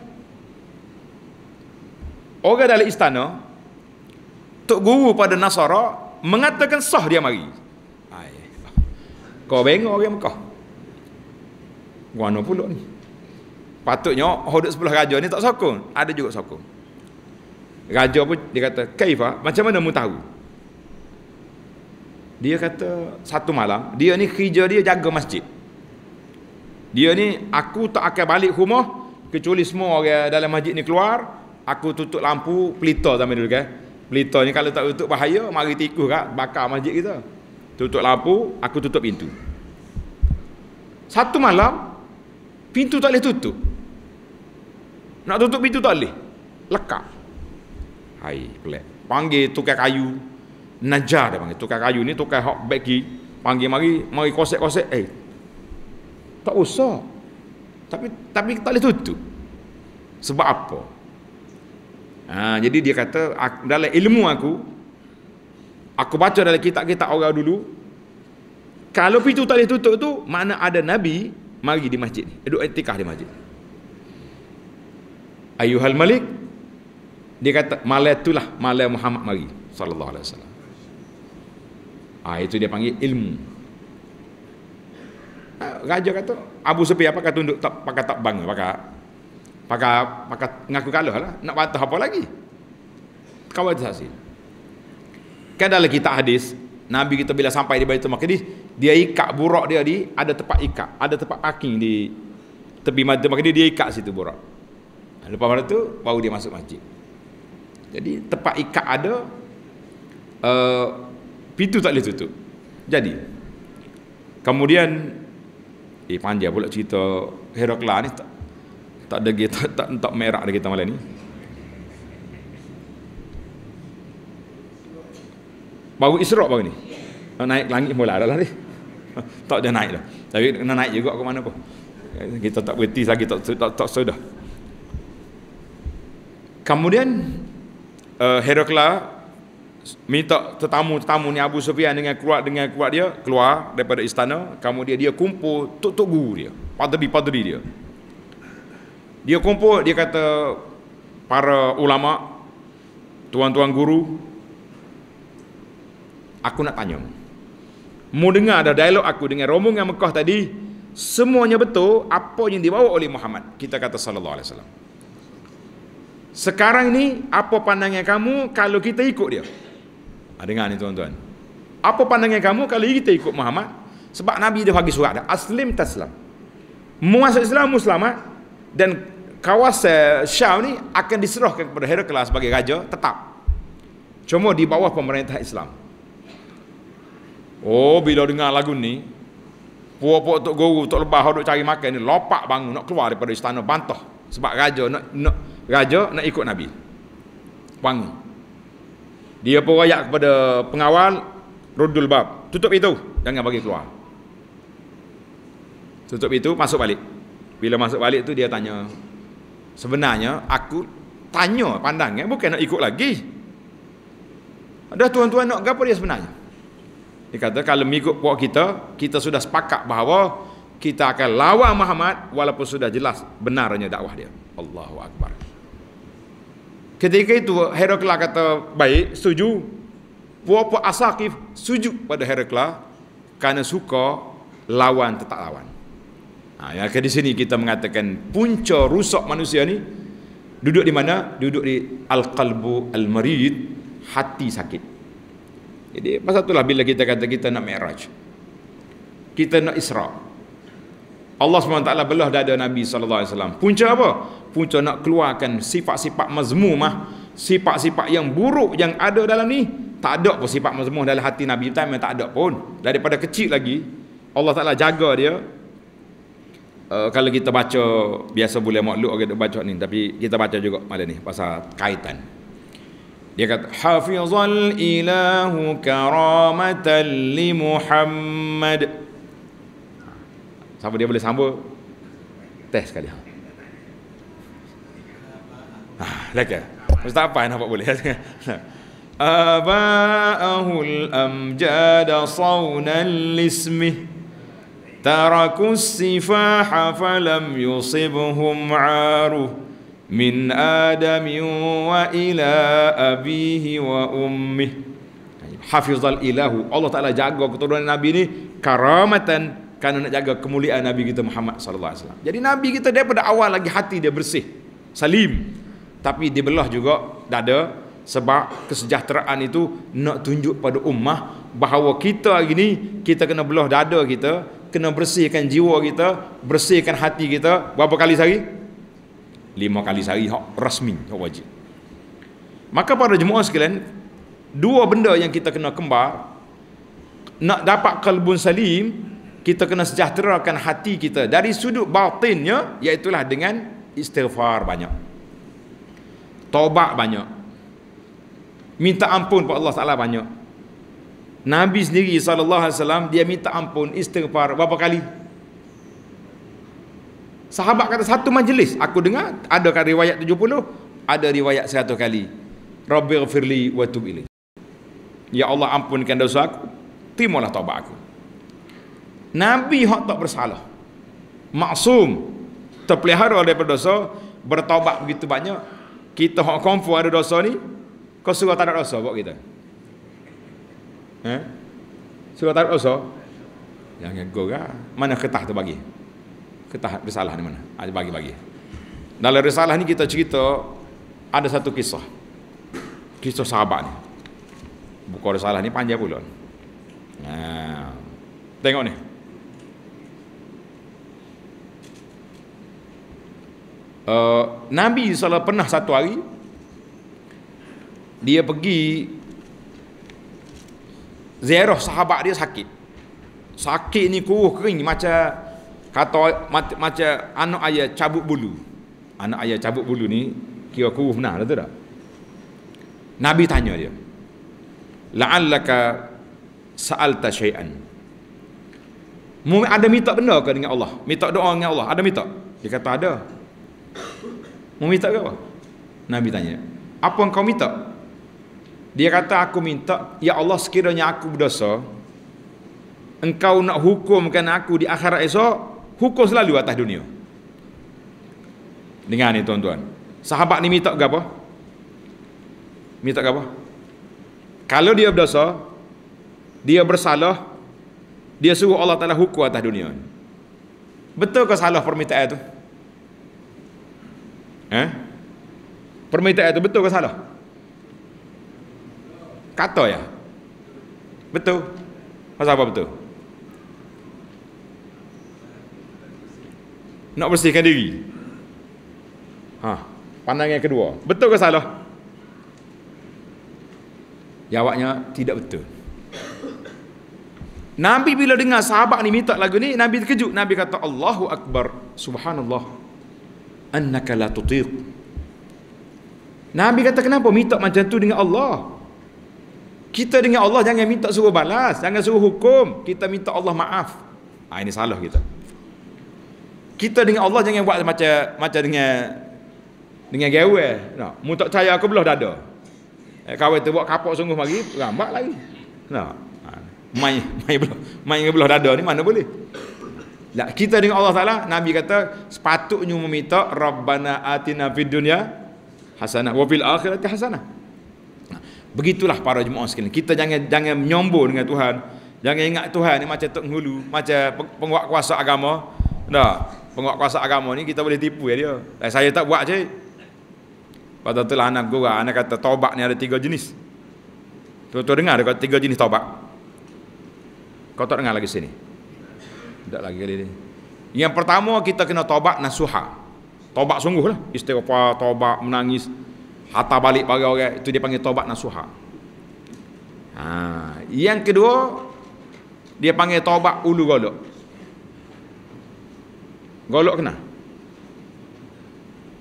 Orang dalam istana Tok Guru pada Nasara mengatakan sah dia mari. Hai. Kau bengok orang Mekah. Guano pula ni. Patutnya hodok sebelah raja ni tak sokong. Ada juga sokong. Raja pun dia kata, Kaifa, macam mana mu tahu? Dia kata, satu malam, dia ni kerja dia jaga masjid. Dia ni aku tak akan balik rumah kecuali semua orang dalam masjid ni keluar, aku tutup lampu pelita sampai dulu kan. Pelita ni kalau tak tutup bahaya, mari tikus kat bakar masjid kita. Tutup lampu, aku tutup pintu. Satu malam pintu tak boleh tutup. Nak tutup pintu tak boleh. Lekat. Hai, pelak Panggil tukar kayu. Najar dia panggil. Tukar kayu ni tukar hak baik Panggil mari, mari kosek-kosek. Eh, tak usah tapi tapi tak boleh tutup sebab apa ha, jadi dia kata dalam ilmu aku aku baca dalam kitab-kitab orang dulu kalau pintu tak boleh tutup tu mana ada Nabi mari di masjid ni duduk etikah di masjid ayuhal malik dia kata malai itulah malai Muhammad mari sallallahu alaihi wasallam ha, itu dia panggil ilmu raja kata Abu Sufyan pakai tunduk tak pakai tak bang pakai pakai pakai ngaku kalah lah nak bantah apa lagi kawal sasi kan dalam kitab hadis Nabi kita bila sampai di Baitul Maqdis dia ikat buruk dia di ada tempat ikat ada tempat parking di tepi Baitul Maqdis dia ikat situ buruk lepas pada tu baru dia masuk masjid jadi tempat ikat ada uh, pintu tak boleh tutup jadi kemudian Eh panjang pula cerita Herakla ni tak tak ada kita tak tak merak ada kita malam ni. Baru Isra' baru ni. Naik langit mula dah lari. Tak dia naik dah. Tapi kena naik juga ke mana pun. Kita tak berhenti lagi tak tak tak sudah. Kemudian uh, eh, Herakla minta tetamu-tetamu ni Abu Sufyan dengan keluar dengan keluar dia keluar daripada istana kamu dia dia kumpul tok-tok guru dia padri-padri dia dia kumpul dia kata para ulama tuan-tuan guru aku nak tanya mu dengar ada dialog aku dengan rombongan Mekah tadi semuanya betul apa yang dibawa oleh Muhammad kita kata sallallahu alaihi wasallam sekarang ni apa pandangan kamu kalau kita ikut dia Ha, dengar ni tuan-tuan. Apa pandangan kamu kalau kita ikut Muhammad? Sebab Nabi dia bagi surat dah. Aslim taslam. Muasa Islam muslimat dan kawasan Syam ni akan diserahkan kepada Herakles sebagai raja tetap. Cuma di bawah pemerintah Islam. Oh bila dengar lagu ni Puak-puak Tok Guru Tok Lebah Duk cari makan ni Lopak bangun Nak keluar daripada istana Bantah Sebab raja nak, nak, Raja nak ikut Nabi Bangun dia pun rayak kepada pengawal rudul bab tutup itu jangan bagi keluar tutup itu masuk balik bila masuk balik tu dia tanya sebenarnya aku tanya pandangnya eh? bukan nak ikut lagi ada tuan-tuan nak apa dia sebenarnya dia kata kalau mengikut puak kita kita sudah sepakat bahawa kita akan lawan Muhammad walaupun sudah jelas benarnya dakwah dia Allahu Akbar Ketika itu Herakla kata baik setuju. Wapu Asakif setuju pada Herakla karena suka lawan tetap lawan. Nah, ya ke di sini kita mengatakan punca rusak manusia ni duduk di mana? Duduk di al-qalbu al-marid, hati sakit. Jadi pasal itulah bila kita kata kita nak Miraj. Kita nak Isra. Allah SWT belah dada Nabi SAW. Punca apa? Punca nak keluarkan sifat-sifat mazmumah. Sifat-sifat yang buruk yang ada dalam ni. Tak ada pun sifat mazmumah dalam hati Nabi SAW. Tak ada pun. Daripada kecil lagi. Allah Taala jaga dia. Uh, kalau kita baca. Biasa boleh makhluk kita baca ni. Tapi kita baca juga malam ni. Pasal kaitan. Dia kata. Hafizal ilahu karamatan li Muhammad. Siapa dia boleh sambut? Test sekali. Ha. ha Leka. Eh? Ustaz apa yang nampak boleh? Aba'ahul amjad, sawnan lismi Taraku sifaha falam yusibhum aru Min adam wa ila abihi wa ummi Hafizal ilahu Allah Ta'ala jaga keturunan Nabi ni Karamatan kerana nak jaga kemuliaan Nabi kita Muhammad sallallahu alaihi wasallam. Jadi Nabi kita daripada awal lagi hati dia bersih, salim. Tapi dia belah juga dada sebab kesejahteraan itu nak tunjuk pada ummah bahawa kita hari ini kita kena belah dada kita, kena bersihkan jiwa kita, bersihkan hati kita berapa kali sehari? Lima kali sehari hak rasmi, hak wajib. Maka para jemaah sekalian, dua benda yang kita kena kembar nak dapat kalbun salim kita kena sejahterakan hati kita dari sudut batinnya iaitulah dengan istighfar banyak taubat banyak minta ampun kepada Allah Taala banyak Nabi sendiri sallallahu alaihi wasallam dia minta ampun istighfar berapa kali Sahabat kata satu majlis aku dengar ada kan riwayat 70 ada riwayat 100 kali Rabbighfirli wa tub ilai Ya Allah ampunkan dosa aku timulah taubat aku Nabi hak tak bersalah. Maksum terpelihara daripada dosa, bertaubat begitu banyak. Kita hak konfu ada dosa ni, kau suruh tak ada dosa buat kita. Eh? Suruh tak ada dosa. Jangan gorah. Mana ketah tu bagi? Ketah bersalah ni mana? Ada ah, bagi-bagi. Dalam risalah ni kita cerita ada satu kisah. Kisah sahabat ni. Buku risalah ni panjang pula. Nah. Tengok ni. Eh, Nabi salah pernah satu hari dia pergi ziarah sahabat dia sakit. Sakit ni kuruh kering macam kata mat, macam anak ayah cabut bulu. Anak ayah cabut bulu ni kira kuruh benar lah, tak? Nabi tanya dia. La'allaka sa'alta syai'an. Mu ada minta benda ke dengan Allah? Minta doa dengan Allah. Ada minta? Dia kata ada. Mau minta ke apa? Nabi tanya. Apa yang kau minta? Dia kata aku minta, ya Allah sekiranya aku berdosa, engkau nak hukumkan aku di akhirat esok, hukum selalu atas dunia. Dengar ni tuan-tuan. Sahabat ni minta ke apa? Minta ke apa? Kalau dia berdosa, dia bersalah, dia suruh Allah Ta'ala hukum atas dunia. Betul ke salah permintaan itu? Eh? Permintaan itu betul ke salah? Kata ya. Betul. Pasal apa betul? Nak bersihkan diri. Ha, pandangan yang kedua. Betul ke salah? Jawabnya tidak betul. Nabi bila dengar sahabat ni minta lagu ni, Nabi terkejut. Nabi kata Allahu Akbar Subhanallah annaka la tutiq Nabi kata kenapa minta macam tu dengan Allah kita dengan Allah jangan minta suruh balas jangan suruh hukum kita minta Allah maaf ha, ini salah kita kita dengan Allah jangan buat macam macam dengan dengan gawe no. mu tak percaya aku belah dada eh, kawan tu buat kapok sungguh mari rambat lagi no. ha. main main belah main belah dada ni mana boleh lah kita dengan Allah Taala Nabi kata sepatutnya meminta Rabbana atina fid dunya hasanah wa fil akhirati hasanah. Begitulah para jemaah sekalian. Kita jangan jangan menyombong dengan Tuhan. Jangan ingat Tuhan ni macam tok ngulu, macam penguat kuasa agama. Dah. Penguat kuasa agama ni kita boleh tipu ya dia. Dan eh, saya tak buat je. Pada tu lah anak gua, anak kata taubat ni ada tiga jenis. Tuan-tuan dengar ada tiga jenis taubat. Kau tak dengar lagi sini. Tidaklah kali ni Yang pertama kita kena tobat nasuha. Tobat sungguh lah. Istighfar, tobat, menangis. hata balik pada orang. Itu dia panggil tobat nasuha. Ha. Yang kedua. Dia panggil tobat ulu golok. Golok kena.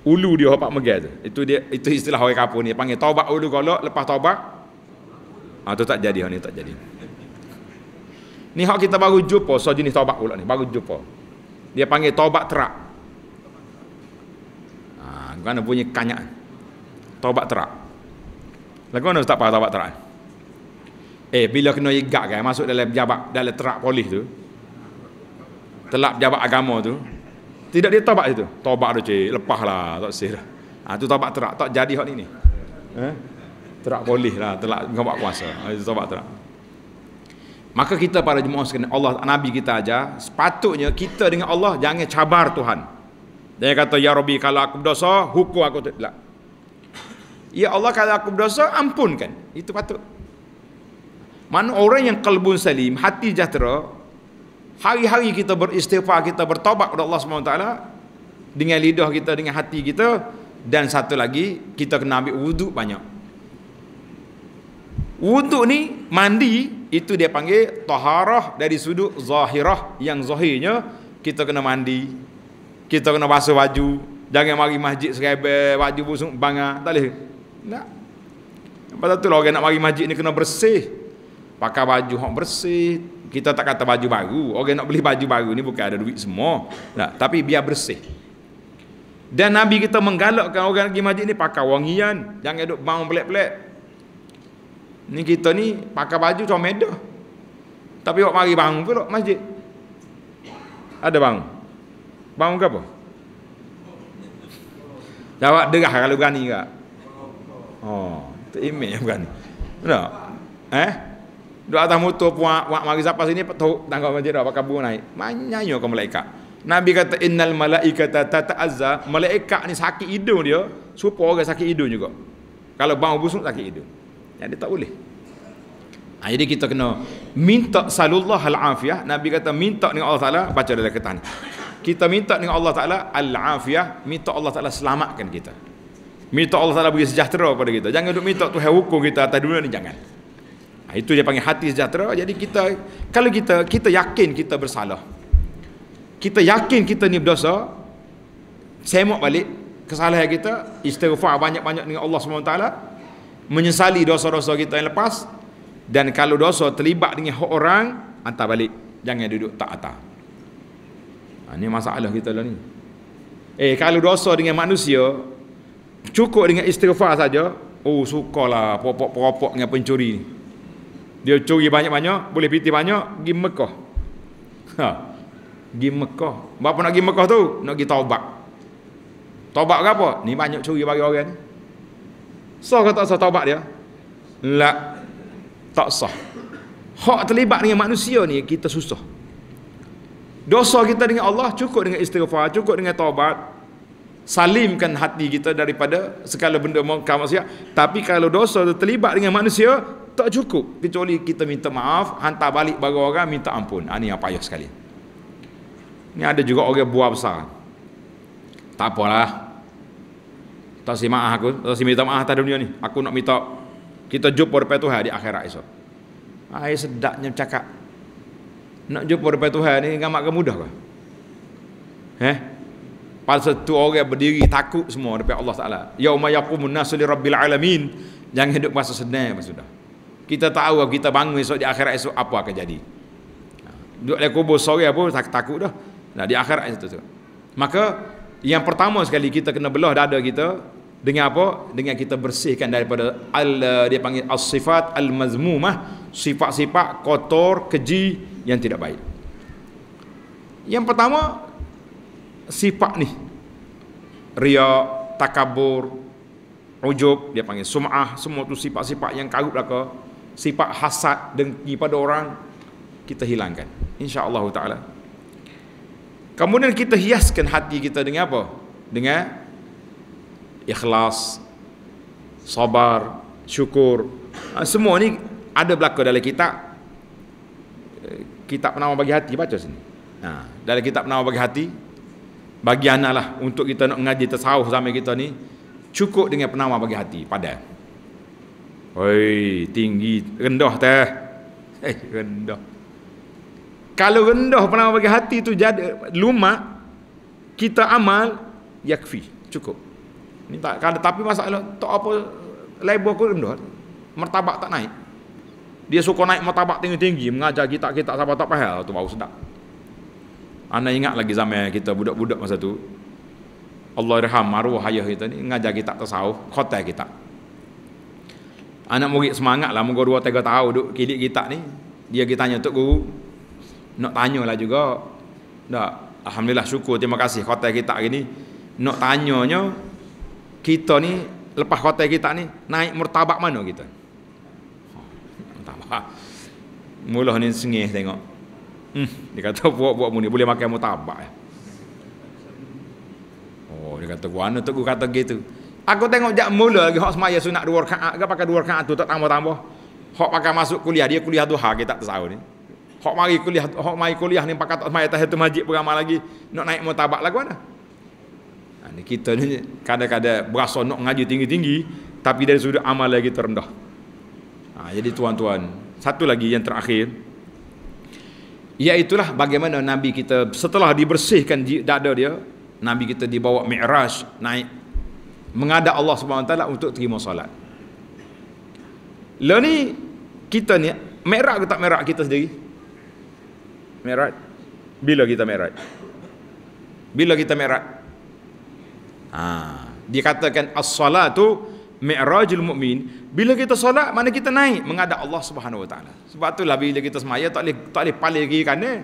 Ulu dia hopak megal tu. Itu dia itu istilah orang kampung ni panggil tobat ulu golok lepas tobat. Ah ha, tu tak jadi ni tak jadi. Ni hak kita baru jumpa so jenis taubat pula ni, baru jumpa. Dia panggil taubat terak. Ah, ha, kena punya kanyak. Taubat terak. Lagu mana ustaz pakai taubat terak? Eh, bila kena igak kan masuk dalam jabat dalam terak polis tu. Telak jabat agama tu. Tidak dia taubat situ. Taubat tu cik, lepaslah, tak sih dah. Ha, tu taubat terak, tak jadi hak ni ni. Eh? Terak polis lah, telak ngobat kuasa. Ha, itu taubat terak. Maka kita para jemaah sekalian Allah Nabi kita aja sepatutnya kita dengan Allah jangan cabar Tuhan. Dia kata ya Rabbi kalau aku berdosa hukum aku tidak. Lah. Ya Allah kalau aku berdosa ampunkan. Itu patut. Mana orang yang kalbun salim, hati jahtera, hari-hari kita beristighfar, kita bertobat kepada Allah Taala dengan lidah kita, dengan hati kita, dan satu lagi, kita kena ambil wuduk banyak. Untuk ni mandi itu dia panggil taharah dari sudut zahirah yang zahirnya kita kena mandi. Kita kena basuh baju. Jangan mari masjid serebel, baju busuk bang tak leh. Nak. Pada tu lah orang nak mari masjid ni kena bersih. Pakai baju hok bersih. Kita tak kata baju baru. Orang nak beli baju baru ni bukan ada duit semua. Nak, tapi biar bersih. Dan Nabi kita menggalakkan orang pergi masjid ni pakai wangian, jangan duk bau pelik-pelik. Ni kita ni pakai baju cuma medah. Tapi awak mari bangun pula masjid. Ada bangun. Bangun ke apa? Jawab derah kalau berani ke? Oh, tak imej yang berani. Tak? Eh? Dua atas motor pun awak mari siapa sini tak tangga masjid dah pakai burung naik. Manyanya kau malaikat. Nabi kata innal malaikata tata'azza, malaikat ni sakit hidung dia, supaya orang sakit hidung juga. Kalau bangun busuk sakit hidung. Yang dia tak boleh. Ha, jadi kita kena minta salullah al-afiyah. Nabi kata minta dengan Allah Ta'ala. Baca dalam kertas ni. Kita minta dengan Allah Ta'ala al-afiyah. Minta Allah Ta'ala selamatkan kita. Minta Allah Ta'ala bagi sejahtera kepada kita. Jangan duduk minta tu hukum kita atas dunia ni. Jangan. Ha, itu dia panggil hati sejahtera. Jadi kita, kalau kita, kita yakin kita bersalah. Kita yakin kita ni berdosa. Semok balik kesalahan kita. Istighfar banyak-banyak dengan Allah Subhanahu Wa Ta'ala menyesali dosa-dosa kita yang lepas dan kalau dosa terlibat dengan hak orang hantar balik jangan duduk tak atas ha, ini masalah kita lah ni eh kalau dosa dengan manusia cukup dengan istighfar saja oh sukalah popok-popok dengan pencuri ni dia curi banyak-banyak boleh piti banyak pergi Mekah ha pergi Mekah berapa nak pergi Mekah tu nak pergi taubat taubat ke apa ni banyak curi bagi orang ni sah kata tak sah taubat dia lah tak sah hak terlibat dengan manusia ni kita susah dosa kita dengan Allah cukup dengan istighfar cukup dengan taubat salimkan hati kita daripada segala benda mengkar maksiat tapi kalau dosa terlibat dengan manusia tak cukup kecuali kita minta maaf hantar balik bagi orang minta ampun ini ah, yang payah sekali ini ada juga orang buah besar tak apalah tak si maaf aku, tak si minta maaf atas dunia ni. Aku nak minta kita jumpa depan Tuhan di akhirat esok. Ai sedaknya cakap. Nak jumpa depan Tuhan ni enggak makan mudah ke? Heh. pas tu orang berdiri takut semua depan Allah Taala. Yauma yaqumun nasu li rabbil alamin. Jangan hidup masa sedih masa sudah. Kita tahu kita bangun esok di akhirat esok apa akan jadi. Duduk di kubur sore apa tak takut dah. Nah di akhirat itu tu. Maka yang pertama sekali kita kena belah dada kita dengan apa dengan kita bersihkan daripada al eh, dia panggil as-sifat al-mazmumah sifat-sifat kotor keji yang tidak baik yang pertama sifat ni ria takabur ujub dia panggil sum'ah semua tu sifat-sifat yang karut belaka sifat hasad dengki pada orang kita hilangkan Insya Allah taala kemudian kita hiaskan hati kita dengan apa dengan ikhlas sabar syukur ah, semua ni ada berlaku dalam kitab eh, kitab penawar bagi hati baca sini ha, dalam kitab penawar bagi hati bagi anak lah untuk kita nak ngaji tersawuh zaman kita ni cukup dengan penawar bagi hati pada oi tinggi rendah teh hey, rendah kalau rendah penawar bagi hati tu jadi lumak kita amal yakfi cukup ini tak kan tapi masalah tak apa label aku rendah. Martabak tak naik. Dia suka naik martabak tinggi-tinggi mengajar kita kita siapa tak faham tu bau sedap. Anda ingat lagi zaman kita budak-budak masa tu. Allah rahmah maruah ayah kita ni mengajar kita tasawuf khotel kita. Anak murid semangat lah Moga dua tiga tahun duk kidik kita ni Dia kita tanya Tok Guru Nak tanya lah juga Tak Alhamdulillah syukur Terima kasih kota kita ni Nak tanyanya kita ni lepas kota kita ni naik mertabak mana kita mertabak mula ni sengih tengok hmm, dia kata buat-buat muni boleh makan mertabak eh? oh dia kata mana tu kata gitu aku tengok jak mula lagi hak semaya sunat dua rakaat ke pakai dua rakaat tu tak tambah-tambah hak pakai masuk kuliah dia kuliah duha kita tak tahu ni hak mari kuliah hak mai kuliah ni pakai tak semaya tahiyatul masjid beramal lagi nak naik mertabak lah mana? kita ni kadang-kadang berasa nak ngaji tinggi-tinggi tapi dari sudut amal lagi terendah ha, jadi tuan-tuan satu lagi yang terakhir Iaitulah bagaimana Nabi kita setelah dibersihkan dada dia, Nabi kita dibawa mi'raj naik mengada Allah SWT untuk terima solat. Lepas ni, kita ni, merah ke tak merah kita sendiri? Merah? Bila kita merah? Bila kita merah? Ha. katakan as-salatu mi'rajul mukmin. Bila kita solat, mana kita naik menghadap Allah Subhanahu Wa Taala. Sebab itulah bila kita semaya tak boleh tak boleh paling kiri kanan.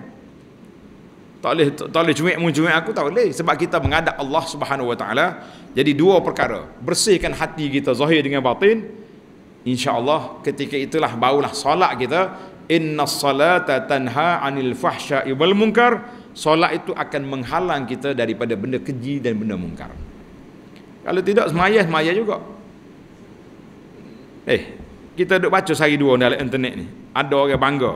Tak boleh tak boleh cuik mujuik aku tak boleh sebab kita menghadap Allah Subhanahu Wa Taala. Jadi dua perkara, bersihkan hati kita zahir dengan batin. Insya-Allah ketika itulah barulah solat kita inna salata tanha anil fahsya'i wal munkar solat itu akan menghalang kita daripada benda keji dan benda mungkar kalau tidak semaya semaya juga. Eh, kita duk baca sehari dua dalam internet ni. Ada orang bangga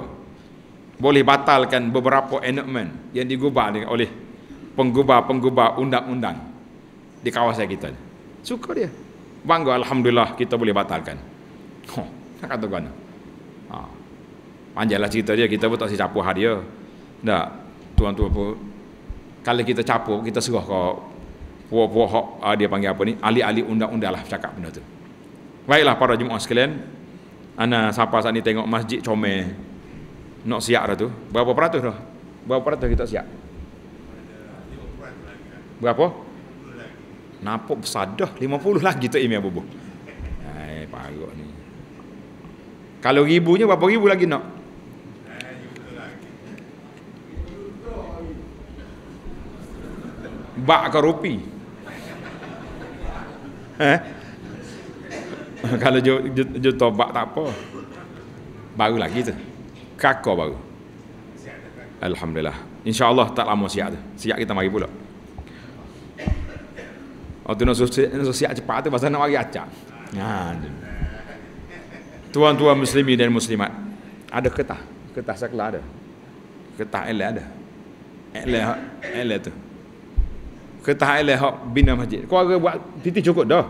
boleh batalkan beberapa enakmen yang digubah oleh penggubah-penggubah undang-undang di kawasan kita. Suka dia. Bangga alhamdulillah kita boleh batalkan. Ha, nak kata gana. Ha. Panjanglah cerita dia kita pun tak siapa hadiah. Tak, tuan-tuan pun kalau kita capuk kita serah ke wohok uh, ah, dia panggil apa ni ahli-ahli undang-undang lah cakap benda tu baiklah para jemaah sekalian ana siapa saat ni tengok masjid comel nak siap dah tu berapa peratus dah berapa peratus kita siap berapa nampak besar dah 50 lagi tu imi abu-abu hai parok ni kalau ribunya berapa ribu lagi nak bak ke rupiah Eh? Kalau dia tobat tak apa. Baru lagi tu. Kakak baru. Alhamdulillah. insya Allah tak lama siap tu. Siap kita mari pula. Oh tu nak siap cepat tu pasal nak mari acak. Ha. Tuan-tuan muslimin dan muslimat. Ada kertas. Kertas sekolah ada. Kertas elah ada. Elah, elah tu ke Thailand hak bina masjid. Keluarga buat titik cukup dah.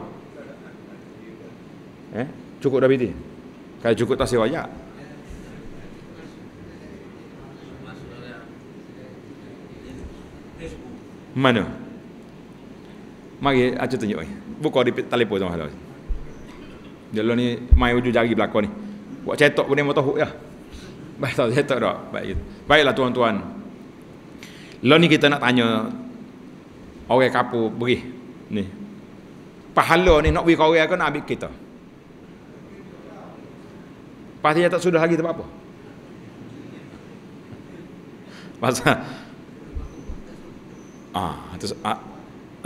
Eh, cukup dah piti. Kalau cukup tak sewa ya. Mana? Mari aku tunjuk ni. Buka di telefon sama halau. Dia ni mai ujung jari belakang ni. Buat cetok pun dia mau tahu ya. Baik tak cetok dah. Baik. Baiklah tuan-tuan. Lo ni kita nak tanya orang kapu beri ni pahala ni nak beri kau orang aku nak ambil kita pastinya tak sudah lagi tak apa pasal ah itu ah,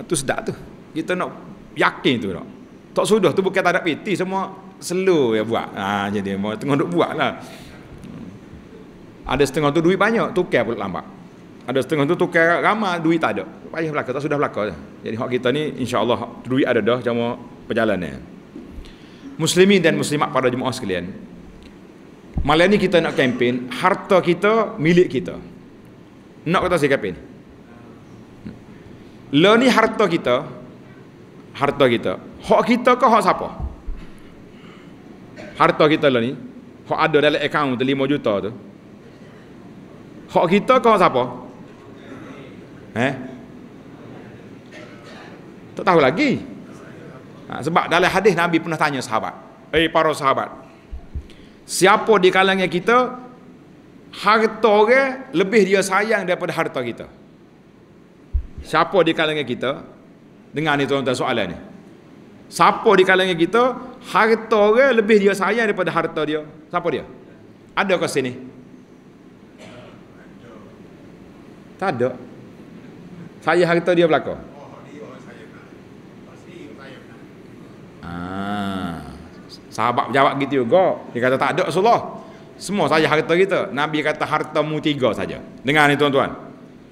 itu sedap tu kita nak yakin tu tak tak sudah tu bukan tak ada piti semua slow ya buat ah jadi mau tengah duk buat lah ada setengah tu duit banyak tukar pula lambat ada setengah tu tukar ramai duit tak ada payah belaka tak sudah belaka jadi hak kita ni insyaallah duit ada dah jamu perjalanan muslimin dan muslimat pada jemaah sekalian malam ni kita nak kempen harta kita milik kita nak kata saya kempen le ni harta kita harta kita hak kita ke hak siapa harta kita le ni hak ada dalam tu 5 juta tu hak kita ke hak siapa Eh? Tak tahu lagi. Ha, sebab dalam hadis Nabi pernah tanya sahabat. Eh para sahabat. Siapa di kalangan kita harta orang lebih dia sayang daripada harta kita? Siapa di kalangan kita dengar ni tuan-tuan soalan ni? Siapa di kalangan kita harta orang lebih dia sayang daripada harta dia? Siapa dia? Ada ke sini? Tak ada. Saya harta dia berlaku. Oh, dia ah. Sahabat jawab gitu juga. Dia kata tak ada Rasulullah. Semua saya harta kita. Nabi kata harta mu tiga saja. Dengar ni tuan-tuan.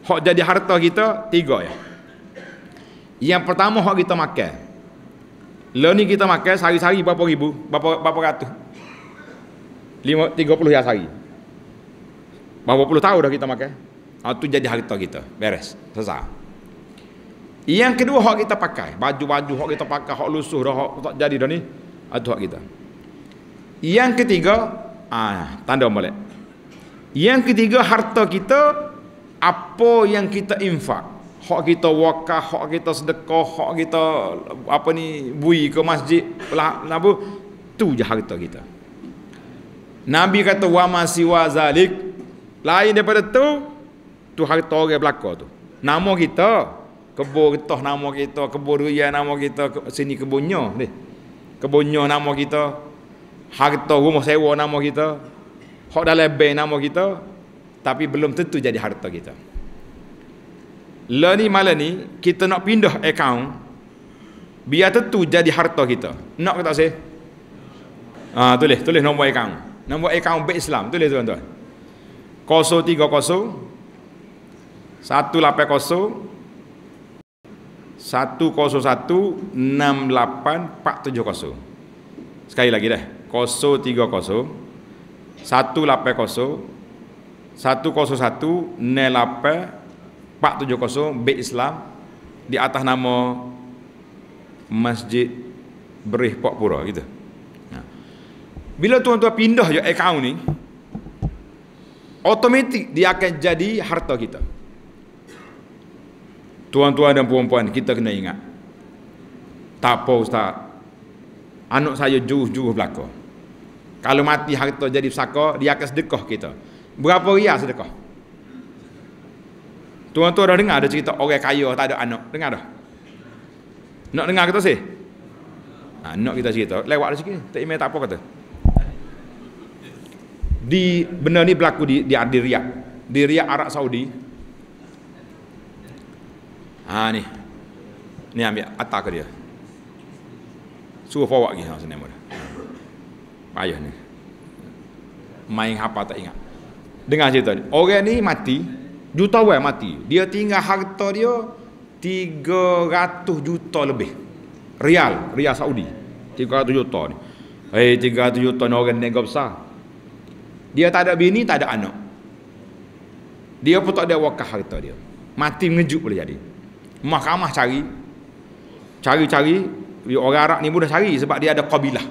Hak jadi harta kita tiga ya. Yang pertama hak kita makan. Lalu ni kita makan sehari-hari berapa ribu? Berapa, berapa ratus? Lima, tiga puluh yang sehari. Berapa puluh tahun dah kita makan? Itu jadi harta kita. Beres. Selesai. Yang kedua hak kita pakai, baju-baju hak kita pakai, hak lusuh dah, hak tak jadi dah ni. Itu hak kita. Yang ketiga, ah, tanda balik. Yang ketiga harta kita apa yang kita infak. Hak kita wakaf, hak kita sedekah, hak kita apa ni bui ke masjid, lah, lah apa tu je harta kita. Nabi kata wa ma siwa zalik lain daripada tu tu harta orang belaka tu. Nama kita Kebun getah nama kita kebun durian nama kita sini kebunnya ni kebunnya nama kita harta rumah sewa nama kita hak dalam bank nama kita tapi belum tentu jadi harta kita la ni malah ni kita nak pindah account biar tentu jadi harta kita nak ke tak sih ha, ah, tulis tulis nombor account nombor account bank Islam tulis tuan-tuan 030 180 01168470. Sekali lagi dah. 030 180 pak tujuh kosong Bik Islam di atas nama Masjid Berih Pak Pura gitu. Ha. Bila tuan-tuan pindah je akaun ni, otomatik dia akan jadi harta kita. Tuan-tuan dan puan-puan, kita kena ingat. Tak apa ustaz. Anak saya juh-juh belaka. Kalau mati harta jadi pesaka, dia akan sedekah kita. Berapa riak sedekah? Tuan-tuan dah dengar ada cerita orang kaya tak ada anak. Dengar dah. Nak dengar kata sih? Ha, nak kita cerita. Lewat dah sikit. Tak email tak apa kata. Di benar ni berlaku di di, di Di Riyadh Arab Saudi, Ha ni. Ni ambil atas ke dia. Suruh forward lagi ha sini mula. Payah ni. Main apa tak ingat. Dengar cerita ni. Orang ni mati. Juta orang mati. Dia tinggal harta dia 300 juta lebih. Rial. Rial Saudi. 300 juta ni. Hei hey, 300 juta ni orang nego besar. Dia tak ada bini, tak ada anak. Dia pun tak ada wakah harta dia. Mati mengejut boleh jadi mahkamah cari cari-cari orang Arab ni mudah cari sebab dia ada kabilah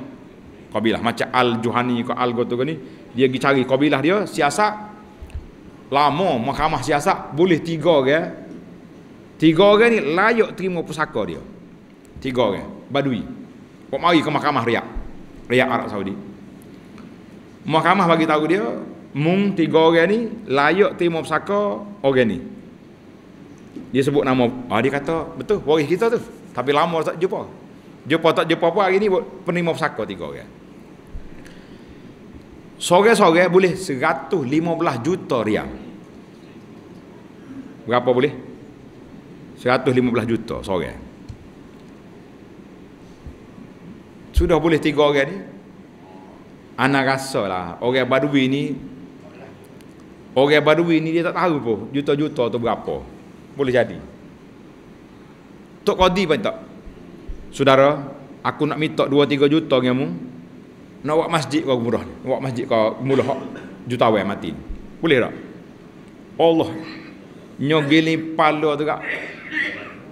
kabilah macam Al-Juhani ke al tu ni dia pergi cari kabilah dia siasat lama mahkamah siasat boleh tiga orang tiga orang ni layak terima pusaka dia tiga orang badui pun mari ke mahkamah riak riak Arab Saudi mahkamah bagi tahu dia mung tiga orang ni layak terima pusaka orang ni dia sebut nama ah, Dia kata betul waris kita tu Tapi lama tak jumpa Jumpa tak jumpa apa hari ni Penerima pesaka tiga orang Sore-sore boleh 115 juta riam Berapa boleh? 115 juta sore Sudah boleh tiga orang ni Ana rasa lah Orang badui ni Orang badui ni dia tak tahu pun Juta-juta tu berapa boleh jadi Tok kodi pun tak Saudara Aku nak minta 2-3 juta dengan mu Nak buat masjid kau murah ni Buat masjid kau murah Juta awal mati Boleh tak? Allah Nyogili pala tu kak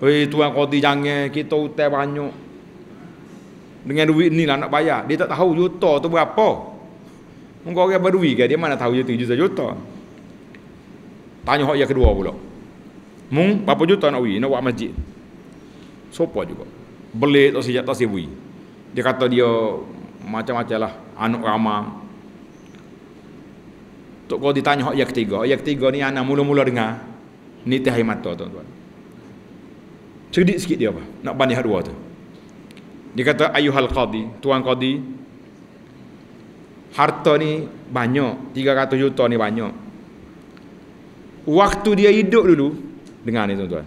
Eh Tuan kodi jangan Kita utai banyak Dengan duit ni lah nak bayar Dia tak tahu juta tu berapa Engkau orang berduit ke Dia mana tahu juta-juta Tanya hak yang kedua pulak. Mung berapa juta nak wui nak buat masjid. Sopo juga. beli tak sejak tak sibui. Dia kata dia macam-macam lah anak ramah. Tok kau ditanya hak yang ketiga. Yang ketiga ni anak mula-mula dengar. Ni teh mata tuan-tuan. Cerdik sikit dia apa? Nak banding hak dua tu. Dia kata ayuhal qadi, tuan qadi. Harta ni banyak, 300 juta ni banyak. Waktu dia hidup dulu, Dengar ni tuan-tuan.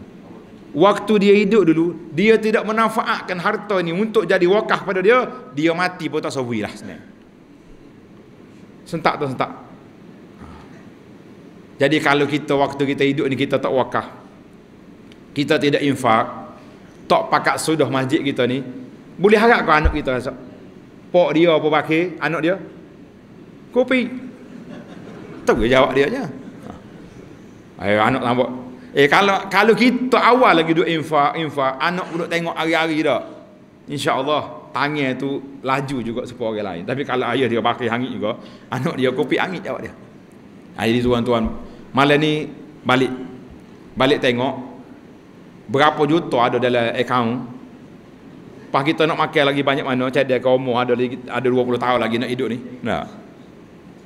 Waktu dia hidup dulu, dia tidak menafaatkan harta ni untuk jadi wakaf pada dia, dia mati pun tak sabui lah sebenarnya. Sentak tu sentak. Ha. Jadi kalau kita waktu kita hidup ni kita tak wakaf. Kita tidak infak. Tak pakat sudah masjid kita ni. Boleh harap ke anak kita esok? Pak dia apa pakai anak dia? Kopi. Tahu ke jawab dia aja, ha. Ayuh, anak nampak Eh kalau kalau kita awal lagi duk infak infak anak duk tengok hari-hari dah. Insya-Allah tangan tu laju juga supaya orang lain. Tapi kalau ayah dia pakai hangit juga, anak dia kopi hangit jawab dia. Ha, jadi tuan-tuan, malam ni balik balik tengok berapa juta ada dalam akaun. Pas kita nak makan lagi banyak mana, cadang ke umur ada lagi ada 20 tahun lagi nak hidup ni. Nah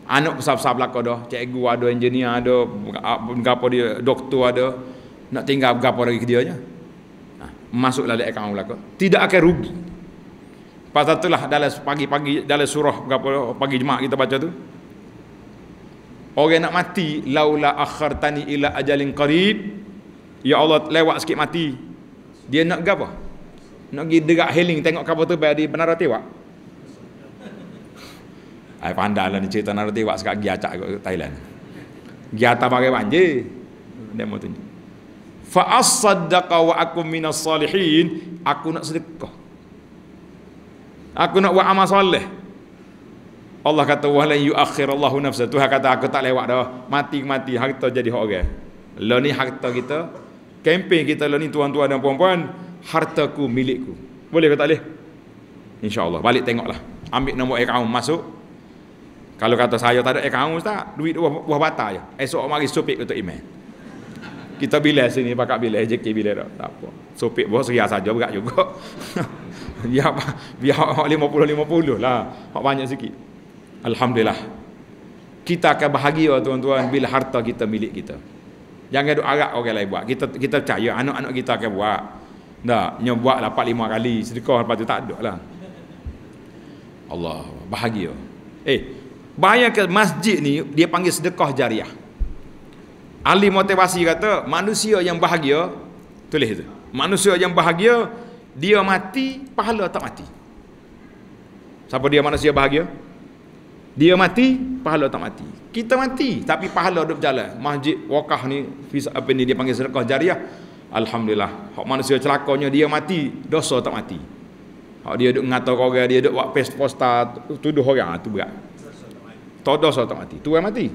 anak besar-besar belakang dah cikgu ada engineer ada berapa dia doktor ada nak tinggal berapa lagi ke dianya nah, ha, masuklah di akaun belakang tidak akan rugi pasal itulah dalam pagi-pagi dalam surah berapa pagi jemaah kita baca tu orang nak mati laula akhartani ila ajalin qarib ya Allah lewat sikit mati dia nak apa nak pergi derak healing tengok kapal tu biar di benar tewak Ai pandai lah ni cerita nanti wak sekak gi acak kat Thailand. Gi atas bagai banje. Demo tu. Fa as-saddaqa wa akum minas salihin, aku nak sedekah. Aku nak buat amal soleh. Allah kata wa lan yuakhir Allahu nafsa. Tuhan kata aku tak lewat dah. Mati-mati harta jadi hak orang. Lah ni harta kita. Kempen kita lah ni tuan-tuan dan puan-puan, hartaku milikku. Boleh ke tak boleh? Allah Balik tengoklah. Ambil nombor account masuk. Kalau kata saya tak ada account ustaz, duit buah, buah batal je. Esok mari sopik untuk email. Kita bila sini, pakak bila, JK bila tak. Tak apa. Sopik buah seria saja berat juga. biar biar 50-50 lah. Hak banyak sikit. Alhamdulillah. Kita akan bahagia tuan-tuan bila harta kita milik kita. Jangan duk arak orang lain buat. Kita kita percaya anak-anak kita akan buat. Tak, nya buat 4 5 kali sedekah lepas tu tak ada lah. Allah bahagia. Eh, ke masjid ni dia panggil sedekah jariah. Ahli motivasi kata manusia yang bahagia tulis tu. Manusia yang bahagia dia mati pahala tak mati. Siapa dia manusia bahagia? Dia mati pahala tak mati. Kita mati tapi pahala duduk jalan. Masjid wakah ni apa ni dia panggil sedekah jariah. Alhamdulillah. Hak manusia celakanya dia mati dosa tak mati. Hak dia duk ngata orang dia duk buat post posta tuduh orang ah, tu berat todos atau tak mati. Tuan mati.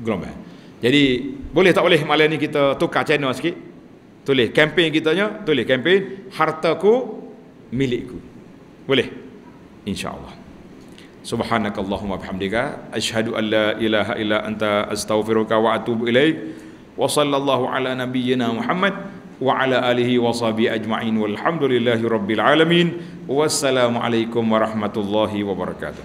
Global. Jadi boleh tak boleh malam ni kita tukar channel sikit? Tulis kempen kitanya, tulis kempen hartaku milikku. Boleh. Insya-Allah. سبحانك اللهم وبحمدك أشهد أن لا إله إلا أنت أستغفرك وأتوب إليك وصلى الله على نبينا محمد وعلى آله وصحبه أجمعين والحمد لله رب العالمين والسلام عليكم ورحمة الله وبركاته